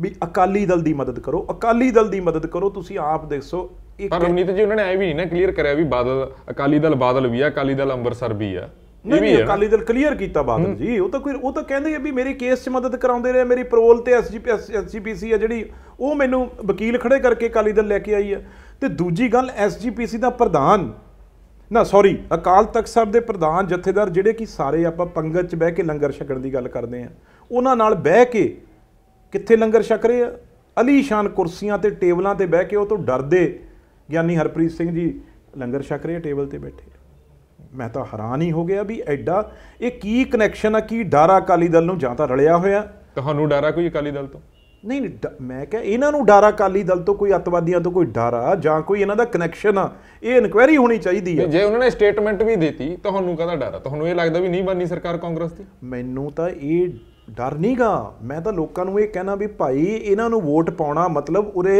ਵੀ ਅਕਾਲੀ ਦਲ ਦੀ ਮਦਦ ਕਰੋ ਅਕਾਲੀ ਦਲ ਦੀ ਮਦਦ ਕਰੋ ਤੁਸੀਂ ਆਪ ਦੇਖੋ ਪਰ ਰਵਨੀਤ ਜੀ ਉਹਨਾਂ ਨੇ ਐ ਵੀ ਨਹੀਂ ਨਾ ਕਲੀਅਰ ਕਰਿਆ ਵੀ ਬਾਦਲ ਅਕਾਲੀ ਦਲ ਬਾਦਲ ਵੀ ਆ ਅਕਾਲੀ ਦਲ ਅੰਮ੍ਰਿਤਸਰ ਵੀ ਆ ਨਹੀਂ ਨਹੀਂ ਅਕਾਲੀ ਦਲ ਕਲੀਅਰ ਕੀਤਾ ਬਾਦਲ ਜੀ ਉਹ ਤਾਂ ਕੋਈ ਉਹ ਤਾਂ ਕਹਿੰਦੇ ਆ ਵੀ ਮੇਰੇ ਕੇਸ 'ਚ ਮਦਦ ਕਰਾਉਂਦੇ ਰਹੇ ਮੇਰੀ ਪਰੋਲ ਤੇ ਐਸਜੀਪੀਐਸ ਐਸਜੀਪੀਸੀ ਆ ਜਿਹੜੀ ਉਹ ਮੈਨੂੰ ਵਕੀਲ ਖੜੇ ਕਰਕੇ ਅਕਾਲੀ ਦਲ ਲੈ ਕੇ ਆਈ ਆ ਤੇ ਦੂਜੀ ਗੱਲ ਐਸਜੀਪੀਸੀ ਦਾ ਪ੍ਰਧਾਨ ਨਾ ਸੌਰੀ ਅਕਾਲ ਤਖਤ ਸਾਹਿਬ ਦੇ ਪ੍ਰਧਾਨ ਜਥੇਦਾਰ ਜਿਹੜੇ ਕਿ ਸਾਰੇ ਆਪਾਂ ਪੰਗਤ 'ਚ ਬਹਿ ਕੇ ਲੰਗਰ ਛਕਣ ਦੀ ਗੱਲ ਕਰਦੇ ਆ ਉਹਨਾਂ ਨਾਲ ਬਹਿ ਕੇ ਕਿੱਥੇ ਲੰਗਰ ਛਕ ਰਹੇ ਆ ਅਲੀਸ਼ਾਨ ਕੁਰਸੀਆਂ ਤੇ ਟੇਬਲਾਂ ਤੇ ਬਹਿ ਕੇ ਉਹ ਤੋਂ ਡਰਦੇ ਗਿਆਨੀ ਹਰਪ੍ਰੀਤ ਸਿੰਘ ਜੀ ਲੰਗਰ ਛਕ ਰਹੇ ਟੇਬਲ ਤੇ ਬੈਠੇ ਮੈਂ ਤਾਂ ਹੈਰਾਨ ਹੀ ਹੋ ਗਿਆ ਵੀ ਐਡਾ ਇਹ ਕੀ ਕਨੈਕਸ਼ਨ ਆ ਕੀ ਡਾਰਾ ਅਕਾਲੀ ਦਲ ਨੂੰ ਜਾਂ ਤਾਂ ਰਲਿਆ ਹੋਇਆ ਤੁਹਾਨੂੰ ਡਾਰਾ ਕੋਈ ਅਕਾਲੀ ਦਲ ਤੋਂ ਨਹੀਂ ਮੈਂ ਕਹਿੰਦਾ ਇਹਨਾਂ ਨੂੰ ਡਾਰਾ ਕਾਲੀ ਦਲ ਤੋਂ ਕੋਈ ਅਤਵਾਦੀਆਂ ਤੋਂ ਕੋਈ ਡਾਰਾ ਜਾਂ ਕੋਈ ਇਹਨਾਂ ਦਾ ਕਨੈਕਸ਼ਨ ਆ ਇਹ ਇਨਕੁਆਇਰੀ ਹੋਣੀ ਚਾਹੀਦੀ ਹੈ ਜੇ ਉਹਨਾਂ ਨੇ ਸਟੇਟਮੈਂਟ ਵੀ ਦਿੱਤੀ ਤੁਹਾਨੂੰ ਕਹਦਾ ਡਾਰਾ ਤੁਹਾਨੂੰ ਇਹ ਲੱਗਦਾ ਵੀ ਨਹੀਂ ਬਣਨੀ ਸਰਕਾਰ ਕਾਂਗਰਸ ਦੀ ਮੈਨੂੰ ਤਾਂ ਇਹ ਡਰ ਨਹੀਂਗਾ ਮੈਂ ਤਾਂ ਲੋਕਾਂ ਨੂੰ ਇਹ ਕਹਿਣਾ ਵੀ ਭਾਈ ਇਹਨਾਂ ਨੂੰ ਵੋਟ ਪਾਉਣਾ ਮਤਲਬ ਉਰੇ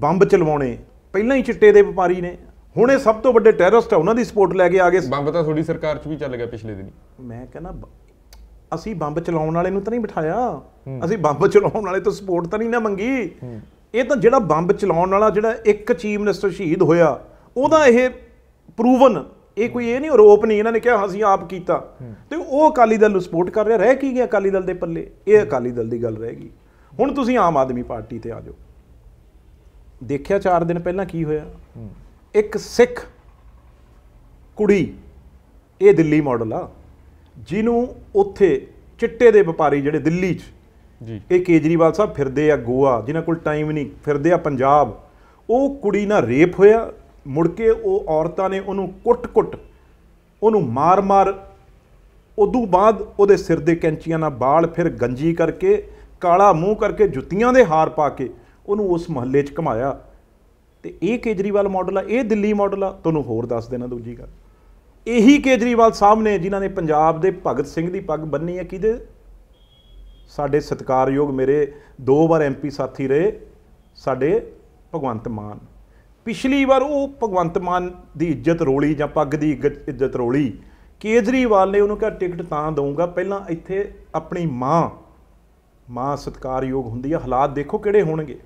ਬੰਬ ਚਲਵਾਉਣੇ ਪਹਿਲਾਂ ਹੀ ਚਿੱਟੇ ਦੇ ਵਪਾਰੀ ਨੇ ਹੁਣ ਇਹ ਸਭ ਤੋਂ ਵੱਡੇ ਟੈਰਰਿਸਟ ਆ ਉਹਨਾਂ ਦੀ ਸਪੋਰਟ ਲੈ ਕੇ ਆ ਗਏ ਬੰਬ ਤਾਂ ਥੋੜੀ ਸਰਕਾਰ 'ਚ ਵੀ ਚੱਲ ਗਿਆ ਪਿਛਲੇ ਦਿਨੀ ਮੈਂ ਕਹਿੰਦਾ ਅਸੀਂ ਬੰਬ ਚਲਾਉਣ ਵਾਲੇ ਨੂੰ ਤਾਂ ਨਹੀਂ ਬਿਠਾਇਆ ਅਸੀਂ ਬੰਬ ਚਲਾਉਣ ਵਾਲੇ ਤੋਂ ਸਪੋਰਟ ਤਾਂ ਨਹੀਂ ਨਾ ਮੰਗੀ ਇਹ ਤਾਂ ਜਿਹੜਾ ਬੰਬ ਚਲਾਉਣ ਵਾਲਾ ਜਿਹੜਾ ਇੱਕ ਚੀਫ ਮਿਨਿਸਟਰ ਸ਼ਹੀਦ ਹੋਇਆ ਉਹਦਾ ਇਹ ਪ੍ਰੂਵਨ ਇਹ ਕੋਈ ਇਹ ਨਹੀਂ ਰੋਪ ਨਹੀਂ ਇਹਨਾਂ ਨੇ ਕਿਹਾ ਅਸੀਂ ਆਪ ਕੀਤਾ ਤੇ ਉਹ ਅਕਾਲੀ ਦਲ ਨੂੰ ਸਪੋਰਟ ਕਰ ਰਿਹਾ ਰਹਿ ਕੀ ਗਿਆ ਅਕਾਲੀ ਦਲ ਦੇ ਪੱਲੇ ਇਹ ਅਕਾਲੀ ਦਲ ਦੀ ਗੱਲ ਰਹਿ ਗਈ ਹੁਣ ਤੁਸੀਂ ਆਮ ਆਦਮੀ ਪਾਰਟੀ ਤੇ ਆ ਜਾਓ ਦੇਖਿਆ 4 ਦਿਨ ਪਹਿਲਾਂ ਕੀ ਹੋਇਆ ਇੱਕ ਸਿੱਖ ਕੁੜੀ ਇਹ ਦਿੱਲੀ ਮਾਡਲ ਆ ਜਿਹਨੂੰ ਉੱਥੇ ਚਿੱਟੇ ਦੇ ਵਪਾਰੀ ਜਿਹੜੇ ਦਿੱਲੀ 'ਚ ਜੀ ਇਹ ਕੇਜਰੀਵਾਲ ਸਾਹਿਬ ਫਿਰਦੇ ਆ ਗੋਆ ਜਿਨ੍ਹਾਂ ਕੋਲ ਟਾਈਮ ਨਹੀਂ ਫਿਰਦੇ ਆ ਪੰਜਾਬ ਉਹ ਕੁੜੀ ਨਾਲ ਰੇਪ ਹੋਇਆ ਮੁੜ ਕੇ ਉਹ ਔਰਤਾਂ ਨੇ ਉਹਨੂੰ ਕੁੱਟ-ਕੁੱਟ ਉਹਨੂੰ ਮਾਰ-ਮਾਰ ਉਦੋਂ ਬਾਅਦ ਉਹਦੇ ਸਿਰ ਦੇ ਕੈਂਚੀਆਂ ਨਾਲ ਬਾਲ ਫਿਰ ਗੰਜੀ ਕਰਕੇ ਕਾਲਾ ਮੂੰਹ ਕਰਕੇ ਜੁੱਤੀਆਂ ਦੇ ਹਾਰ ਪਾ ਕੇ ਉਹਨੂੰ ਉਸ ਮਹੱਲੇ 'ਚ ਘਮਾਇਆ ਤੇ ਇਹ ਕੇਜਰੀਵਾਲ ਮਾਡਲ ਆ ਇਹ ਦਿੱਲੀ ਮਾਡਲ ਆ ਤੁਹਾਨੂੰ ਹੋਰ ਦੱਸ ਦੇਣਾ ਦੂਜੀ ਗੱਲ ਇਹੀ ਕੇਜਰੀਵਾਲ ਸਾਹਿਬ ਨੇ ਜਿਨ੍ਹਾਂ ਨੇ ਪੰਜਾਬ ਦੇ ਭਗਤ ਸਿੰਘ ਦੀ ਪੱਗ ਬੰਨੀ ਹੈ ਕਿਦੇ ਸਾਡੇ ਸਤਕਾਰਯੋਗ ਮੇਰੇ ਦੋ ਵਾਰ ਐਮਪੀ ਸਾਥੀ ਰਹੇ ਸਾਡੇ ਭਗਵੰਤ ਮਾਨ ਪਿਛਲੀ ਵਾਰ ਉਹ ਭਗਵੰਤ ਮਾਨ ਦੀ ਇੱਜ਼ਤ ਰੋਲੀ ਜਾਂ ਪੱਗ ਦੀ ਇੱਜ਼ਤ ਰੋਲੀ ਕੇਜਰੀਵਾਲ ਨੇ ਉਹਨੂੰ ਕਿਹਾ ਟਿਕਟ ਤਾਂ ਦਊਂਗਾ ਪਹਿਲਾਂ ਇੱਥੇ ਆਪਣੀ ਮਾਂ ਮਾਂ ਸਤਕਾਰਯੋਗ ਹੁੰਦੀ ਹੈ ਹਾਲਾਤ ਦੇਖੋ ਕਿਹੜੇ ਹੋਣਗੇ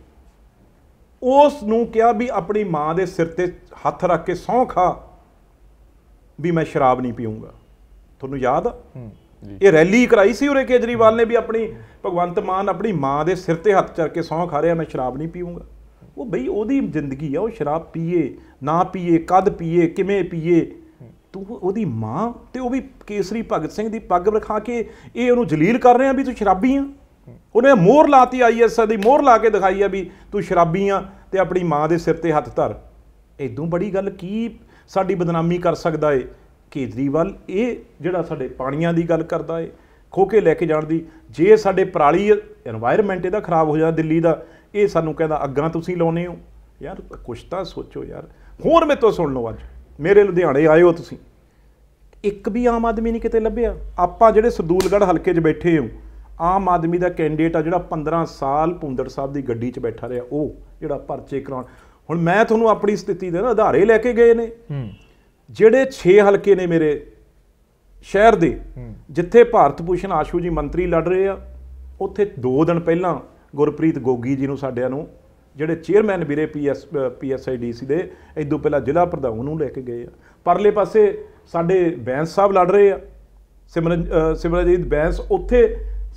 ਉਸ ਨੂੰ ਕਿਹਾ ਵੀ ਆਪਣੀ ਮਾਂ ਦੇ ਸਿਰ ਤੇ ਹੱਥ ਰੱਖ ਕੇ ਸੌਂ ਖਾ ਵੀ ਮੈਂ ਸ਼ਰਾਬ ਨਹੀਂ ਪੀਊਂਗਾ ਤੁਹਾਨੂੰ ਯਾਦ ਆ ਇਹ ਰੈਲੀ ਕਰਾਈ ਸੀ ਉਰੇ ਕੇਜਰੀਵਾਲ ਨੇ ਵੀ ਆਪਣੀ ਭਗਵੰਤ ਮਾਨ ਆਪਣੀ ਮਾਂ ਦੇ ਸਿਰ ਤੇ ਹੱਥ ਚੜ ਕੇ ਸੌਂ ਖਾ ਰਿਹਾ ਮੈਂ ਸ਼ਰਾਬ ਨਹੀਂ ਪੀਊਂਗਾ ਉਹ ਬਈ ਉਹਦੀ ਜ਼ਿੰਦਗੀ ਆ ਉਹ ਸ਼ਰਾਬ ਪੀਏ ਨਾ ਪੀਏ ਕਦ ਪੀਏ ਕਿਵੇਂ ਪੀਏ ਤੂੰ ਉਹਦੀ ਮਾਂ ਤੇ ਉਹ ਵੀ ਕੇਸਰੀ ਭਗਤ ਸਿੰਘ ਦੀ ਪੱਗ ਰਖਾ ਕੇ ਇਹ ਉਹਨੂੰ ਜਲੀਲ ਕਰ ਰਹੇ ਆ ਵੀ ਤੂੰ ਸ਼ਰਾਬੀ ਆ ਉਹਨੇ ਮੋਹਰ ਲਾਤੀ ਆਈਐਸ ਦੀ ਮੋਹਰ ਲਾ ਕੇ ਦਿਖਾਈ ਆ ਵੀ ਤੂੰ ਸ਼ਰਾਬੀ ਆ ਤੇ ਆਪਣੀ ਮਾਂ ਦੇ ਸਿਰ ਤੇ ਹੱਥ ਧਰ ਇਦੋਂ ਬੜੀ ਗੱਲ ਕੀ ਸਾਡੀ ਬਦਨਾਮੀ ਕਰ ਸਕਦਾ ਏ ਕੇਜਰੀਵਾਲ ਇਹ ਜਿਹੜਾ ਸਾਡੇ ਪਾਣੀਆਂ ਦੀ ਗੱਲ ਕਰਦਾ ਏ ਖੋਕੇ ਲੈ ਕੇ ਜਾਣ ਦੀ ਜੇ ਸਾਡੇ ਪਰਾਲੀ এনवायरमेंट ਇਹਦਾ ਖਰਾਬ ਹੋ ਜਾਂਦਾ ਦਿੱਲੀ ਦਾ ਇਹ ਸਾਨੂੰ ਕਹਿੰਦਾ ਅੱਗਾ ਤੁਸੀਂ ਲਾਉਨੇ ਹੋ ਯਾਰ ਕੁਛ ਤਾਂ ਸੋਚੋ ਯਾਰ ਹੋਰ ਮੈਂ ਤੋਂ ਸੁਣ ਲਓ ਅੱਜ ਮੇਰੇ ਲੁਧਿਆਣੇ ਆਏ ਹੋ ਤੁਸੀਂ ਇੱਕ ਵੀ ਆਮ ਆਦਮੀ ਨਹੀਂ ਕਿਤੇ ਲੱਭਿਆ ਆਪਾਂ ਜਿਹੜੇ ਸਦੂਲਗੜ ਹਲਕੇ 'ਚ ਬੈਠੇ ਹਾਂ ਆਮ ਆਦਮੀ ਦਾ ਕੈਂਡੀਡੇਟ ਆ ਜਿਹੜਾ 15 ਸਾਲ ਪੁੰਦੜ ਸਾਹਿਬ ਦੀ ਗੱਡੀ 'ਚ ਬੈਠਾ ਰਿਹਾ ਉਹ ਜਿਹੜਾ ਪਰਚੇ ਕਰਾਉਣ ਹੁਣ ਮੈਂ ਤੁਹਾਨੂੰ ਆਪਣੀ ਸਥਿਤੀ ਦੇ ਨਾ ਆਧਾਰੇ ਲੈ ਕੇ ਗਏ ਨੇ ਜਿਹੜੇ 6 ਹਲਕੇ ਨੇ ਮੇਰੇ ਸ਼ਹਿਰ ਦੇ ਜਿੱਥੇ ਭਾਰਤ ਭੂਸ਼ਣ ਆਸ਼ੂ ਜੀ ਮੰਤਰੀ ਲੜ ਰਹੇ ਆ ਉੱਥੇ 2 ਦਿਨ ਪਹਿਲਾਂ ਗੁਰਪ੍ਰੀਤ ਗੋਗੀ ਜੀ ਨੂੰ ਸਾਡਿਆਂ ਨੂੰ ਜਿਹੜੇ ਚੇਅਰਮੈਨ ਵੀਰੇ ਪੀਐਸ ਪੀਐਸਆਈਡੀਸੀ ਦੇ ਇਦੋਂ ਪਹਿਲਾਂ ਜ਼ਿਲ੍ਹਾ ਪ੍ਰਧਾਨ ਨੂੰ ਲੈ ਕੇ ਗਏ ਆ ਪਰਲੇ ਪਾਸੇ ਸਾਡੇ ਬੈਂਸ ਸਾਹਿਬ ਲੜ ਰਹੇ ਆ ਸਿਮਰ ਸਿਮਰਜੀਤ ਬੈਂਸ ਉੱਥੇ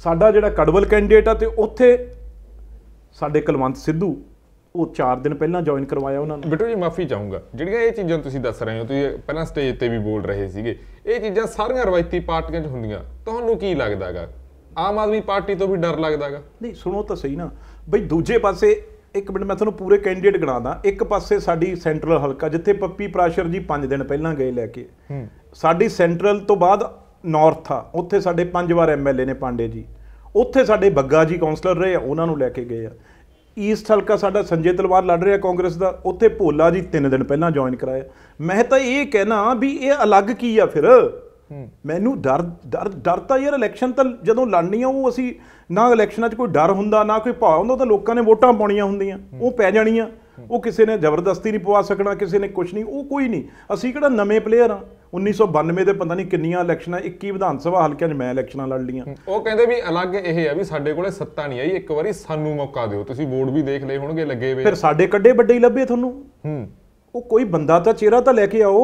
ਸਾਡਾ ਜਿਹੜਾ ਕੜਵਲ ਕੈਂਡੀਡੇਟ ਆ ਤੇ ਉੱਥੇ ਸਾਡੇ ਕਲਵੰਤ ਸਿੱਧੂ ਉਹ 4 ਦਿਨ ਪਹਿਲਾਂ ਜੁਆਇਨ ਕਰਵਾਇਆ ਉਹਨਾਂ ਨੂੰ ਬਿਟੂ ਜੀ ਮਾਫੀ ਚਾਹੂੰਗਾ ਜਿਹੜੀਆਂ ਇਹ ਚੀਜ਼ਾਂ ਤੁਸੀਂ ਦੱਸ ਰਹੇ ਹੋ ਤੁਸੀਂ ਪਹਿਲਾਂ ਸਟੇਜ ਤੇ ਵੀ ਬੋਲ ਰਹੇ ਸੀਗੇ ਇਹ ਚੀਜ਼ਾਂ ਸਾਰੀਆਂ ਰਵਾਇਤੀ ਪਾਰਟੀਆਂ 'ਚ ਹੁੰਦੀਆਂ ਤੁਹਾਨੂੰ ਕੀ ਲੱਗਦਾਗਾ ਆਮ ਆਦਮੀ ਪਾਰਟੀ ਤੋਂ ਵੀ ਡਰ ਲੱਗਦਾਗਾ ਨਹੀਂ ਸੁਣੋ ਤਾਂ ਸਹੀ ਨਾ ਬਈ ਦੂਜੇ ਪਾਸੇ ਇੱਕ ਮਿੰਟ ਮੈਂ ਤੁਹਾਨੂੰ ਪੂਰੇ ਕੈਂਡੀਡੇਟ ਗਣਾਦਾ ਇੱਕ ਪਾਸੇ ਸਾਡੀ ਸੈਂਟਰਲ ਹਲਕਾ ਜਿੱਥੇ ਪੱਪੀ ਪ੍ਰਾਸ਼ਰ ਜੀ 5 ਦਿਨ ਪਹਿਲਾਂ ਗਏ ਲੈ ਕੇ ਸਾਡੀ ਸੈਂਟਰਲ ਤੋਂ ਬਾਅਦ ਨਾਰਥ ਆ ਉੱਥੇ ਸਾਡੇ 5 ਵਾਰ ਐਮਐਲਏ ਨੇ ਪਾਂਡੇ ਜੀ ਉੱਥੇ ਸਾਡੇ ਬੱਗਾ ਜੀ ਕਾਉਂਸਲਰ ਰਹੇ ਆ ਉਹਨਾਂ ਨੂੰ ਲੈ ਕੇ ਗਏ ਆ ਈਸਟ ਹਲਕਾ ਸਾਡਾ ਸੰਜੇ ਤਲਵਾਰ ਲੜ ਰਿਹਾ ਕਾਂਗਰਸ ਦਾ ਉੱਥੇ ਭੋਲਾ ਜੀ 3 ਦਿਨ ਪਹਿਲਾਂ ਜੁਆਇਨ ਕਰਾਇਆ ਮੈਂ ਤਾਂ ਇਹ ਕਹਿਣਾ ਵੀ ਇਹ ਅਲੱਗ ਕੀ ਆ ਫਿਰ ਮੈਨੂੰ ਡਰ ਡਰ ਡਰਤਾ ਯਾਰ ਇਲੈਕਸ਼ਨ ਤਾਂ ਜਦੋਂ ਲੜਨੀ ਆ ਉਹ ਅਸੀਂ ਨਾ ਇਲੈਕਸ਼ਨਾਂ 'ਚ ਕੋਈ ਡਰ ਹੁੰਦਾ ਨਾ ਕੋਈ ਭਾਅ ਹੁੰਦਾ ਤਾਂ ਲੋਕਾਂ ਨੇ ਵੋਟਾਂ ਪਾਉਣੀਆਂ ਹੁੰਦੀਆਂ ਉਹ ਪੈ ਜਾਣੀਆਂ ਉਹ ਕਿਸੇ ਨੇ ਜ਼ਬਰਦਸਤੀ ਨਹੀਂ ਪਵਾ ਸਕਣਾ ਕਿਸੇ ਨੇ ਕੁਝ ਨਹੀਂ ਉਹ ਕੋਈ ਨਹੀਂ ਅਸੀਂ ਕਿਹੜਾ ਨਵੇਂ ਪਲੇਅਰ ਆ 1992 ਦੇ ਪਤਾ ਨਹੀਂ ਕਿੰਨੀਆਂ ਇਲੈਕਸ਼ਨਾਂ 21 ਵਿਧਾਨ ਸਭਾ ਹਲਕਿਆਂ 'ਚ ਮੈਂ ਇਲੈਕਸ਼ਨਾਂ ਲੜ ਲੀਆਂ ਉਹ ਕਹਿੰਦੇ ਵੀ ਅਲੱਗ ਇਹ ਆ ਵੀ ਸਾਡੇ ਕੋਲੇ ਸੱਤਾ ਨਹੀਂ ਆਈ ਇੱਕ ਵਾਰੀ ਸਾਨੂੰ ਮੌਕਾ ਦਿਓ ਤੁਸੀਂ ਵੋਟ ਵੀ ਦੇਖ ਲਏ ਹੋਣਗੇ ਲੱਗੇ ਵੇ ਫਿਰ ਸਾਡੇ ਕੱਡੇ ਵੱਡੇ ਹੀ ਲੱਭੇ ਤੁਹਾਨੂੰ ਹੂੰ ਉਹ ਕੋਈ ਬੰਦਾ ਤਾਂ ਚਿਹਰਾ ਤਾਂ ਲੈ ਕੇ ਆਓ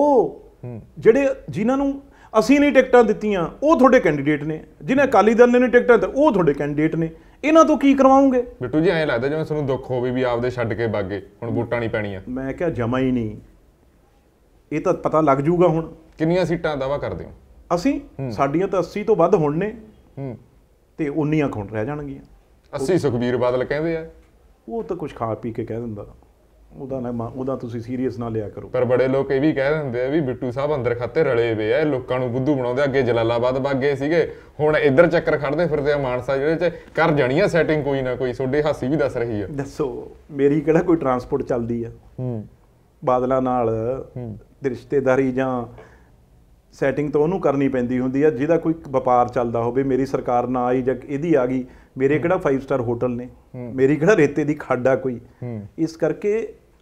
ਜਿਹੜੇ ਜਿਨ੍ਹਾਂ ਨੂੰ ਅਸੀਂ ਨਹੀਂ ਟਿਕਟਾਂ ਦਿੱਤੀਆਂ ਉਹ ਤੁਹਾਡੇ ਕੈਂਡੀਡੇਟ ਨੇ ਜਿਨ੍ਹਾਂ ਅਕਾਲੀ ਦਲ ਨੇ ਨਹੀਂ ਟਿਕਟਾਂ ਦਿੱਤਾ ਉਹ ਤੁਹਾਡੇ ਕੈਂਡੀਡੇਟ ਨੇ ਇਹਨਾਂ ਤੋਂ ਕੀ ਕਰਵਾਉਂਗੇ ਬਿੱਟੂ ਜੀ ਐਂ ਲੱਗਦਾ ਜਿਵੇਂ ਤੁਹਾਨੂੰ ਦੁੱਖ ਹੋਵੇ ਵੀ ਆਪਦੇ ਛੱਡ ਕੇ ਬਾਗੇ ਹੁਣ ਵੋਟਾਂ ਨਹੀਂ ਪੈਣੀਆਂ ਮੈਂ ਕਿਹਾ ਜਮਾ ਹੀ ਨਹੀਂ ਇਹ ਤਾਂ ਪਤਾ ਲੱਗ ਜੂਗਾ ਹੁਣ ਕਿੰਨੀਆਂ ਸੀਟਾਂ ਦਾਵਾ ਕਰਦੇ ਹੋ ਅਸੀਂ ਸਾਡੀਆਂ ਤਾਂ 80 ਤੋਂ ਵੱਧ ਹੁਣ ਨੇ ਹੂੰ ਤੇ ਉਨੀਆਂ ਖੁੰਡ ਰਹਿ ਜਾਣਗੀਆਂ 80 ਸੁਖਬੀਰ ਬਾਦਲ ਕਹਿੰਦੇ ਆ ਉਹ ਤਾਂ ਕੁਝ ਖਾ ਪੀ ਕੇ ਕਹਿ ਦਿੰਦਾ ਉਹਦਾ ਨਾ ਉਹਦਾ ਤੁਸੀਂ ਸੀਰੀਅਸ ਨਾ ਲਿਆ ਕਰੋ ਪਰ ਬੜੇ ਲੋਕ ਇਹ ਵੀ ਕਹਿ ਦਿੰਦੇ ਆ ਵੀ ਬਿੱਟੂ ਸਾਹਿਬ ਅੰਦਰ ਖਾਤੇ ਰਲੇ ਵੇ ਆ ਲੋਕਾਂ ਨੂੰ ਬੁੱਧੂ ਬਣਾਉਂਦੇ ਅੱਗੇ ਜਲਾਲਾਬਾਦ ਬਾਗੇ ਸੀਗੇ ਹੁਣ ਇੱਧਰ ਚੱਕਰ ਖੜਦੇ ਫਿਰਦੇ ਆ ਮਾਨਸਾ ਜਿਹੜੇ ਚ ਕਰ ਜਾਣੀ ਆ ਸੈਟਿੰਗ ਕੋਈ ਨਾ ਕੋਈ ਛੋਡੇ ਹਾਸੀ ਵੀ ਦੱਸ ਰਹੀ ਆ ਦੱਸੋ ਮੇਰੀ ਕਿਹੜਾ ਕੋਈ ਟਰਾਂਸਪੋਰਟ ਚੱਲਦੀ ਆ ਹੂੰ ਬਾਦਲਾਂ ਨਾਲ ਰਿਸ਼ਤੇਦਾਰੀ ਜਾਂ ਸੈਟਿੰਗ ਤਾਂ ਉਹਨੂੰ ਕਰਨੀ ਪੈਂਦੀ ਹੁੰਦੀ ਆ ਜਿਹਦਾ ਕੋਈ ਵਪਾਰ ਚੱਲਦਾ ਹੋਵੇ ਮੇਰੀ ਸਰਕਾਰ ਨਾ ਆਈ ਜਾਂ ਇਹਦੀ ਆ ਗਈ ਮੇਰੇ ਕਿਹੜਾ 5 ਸਟਾਰ ਹੋਟਲ ਨੇ ਮੇਰੀ ਕਿਹੜਾ ਰੇਤੇ ਦੀ ਖਾਡਾ ਕੋਈ ਇਸ ਕਰਕੇ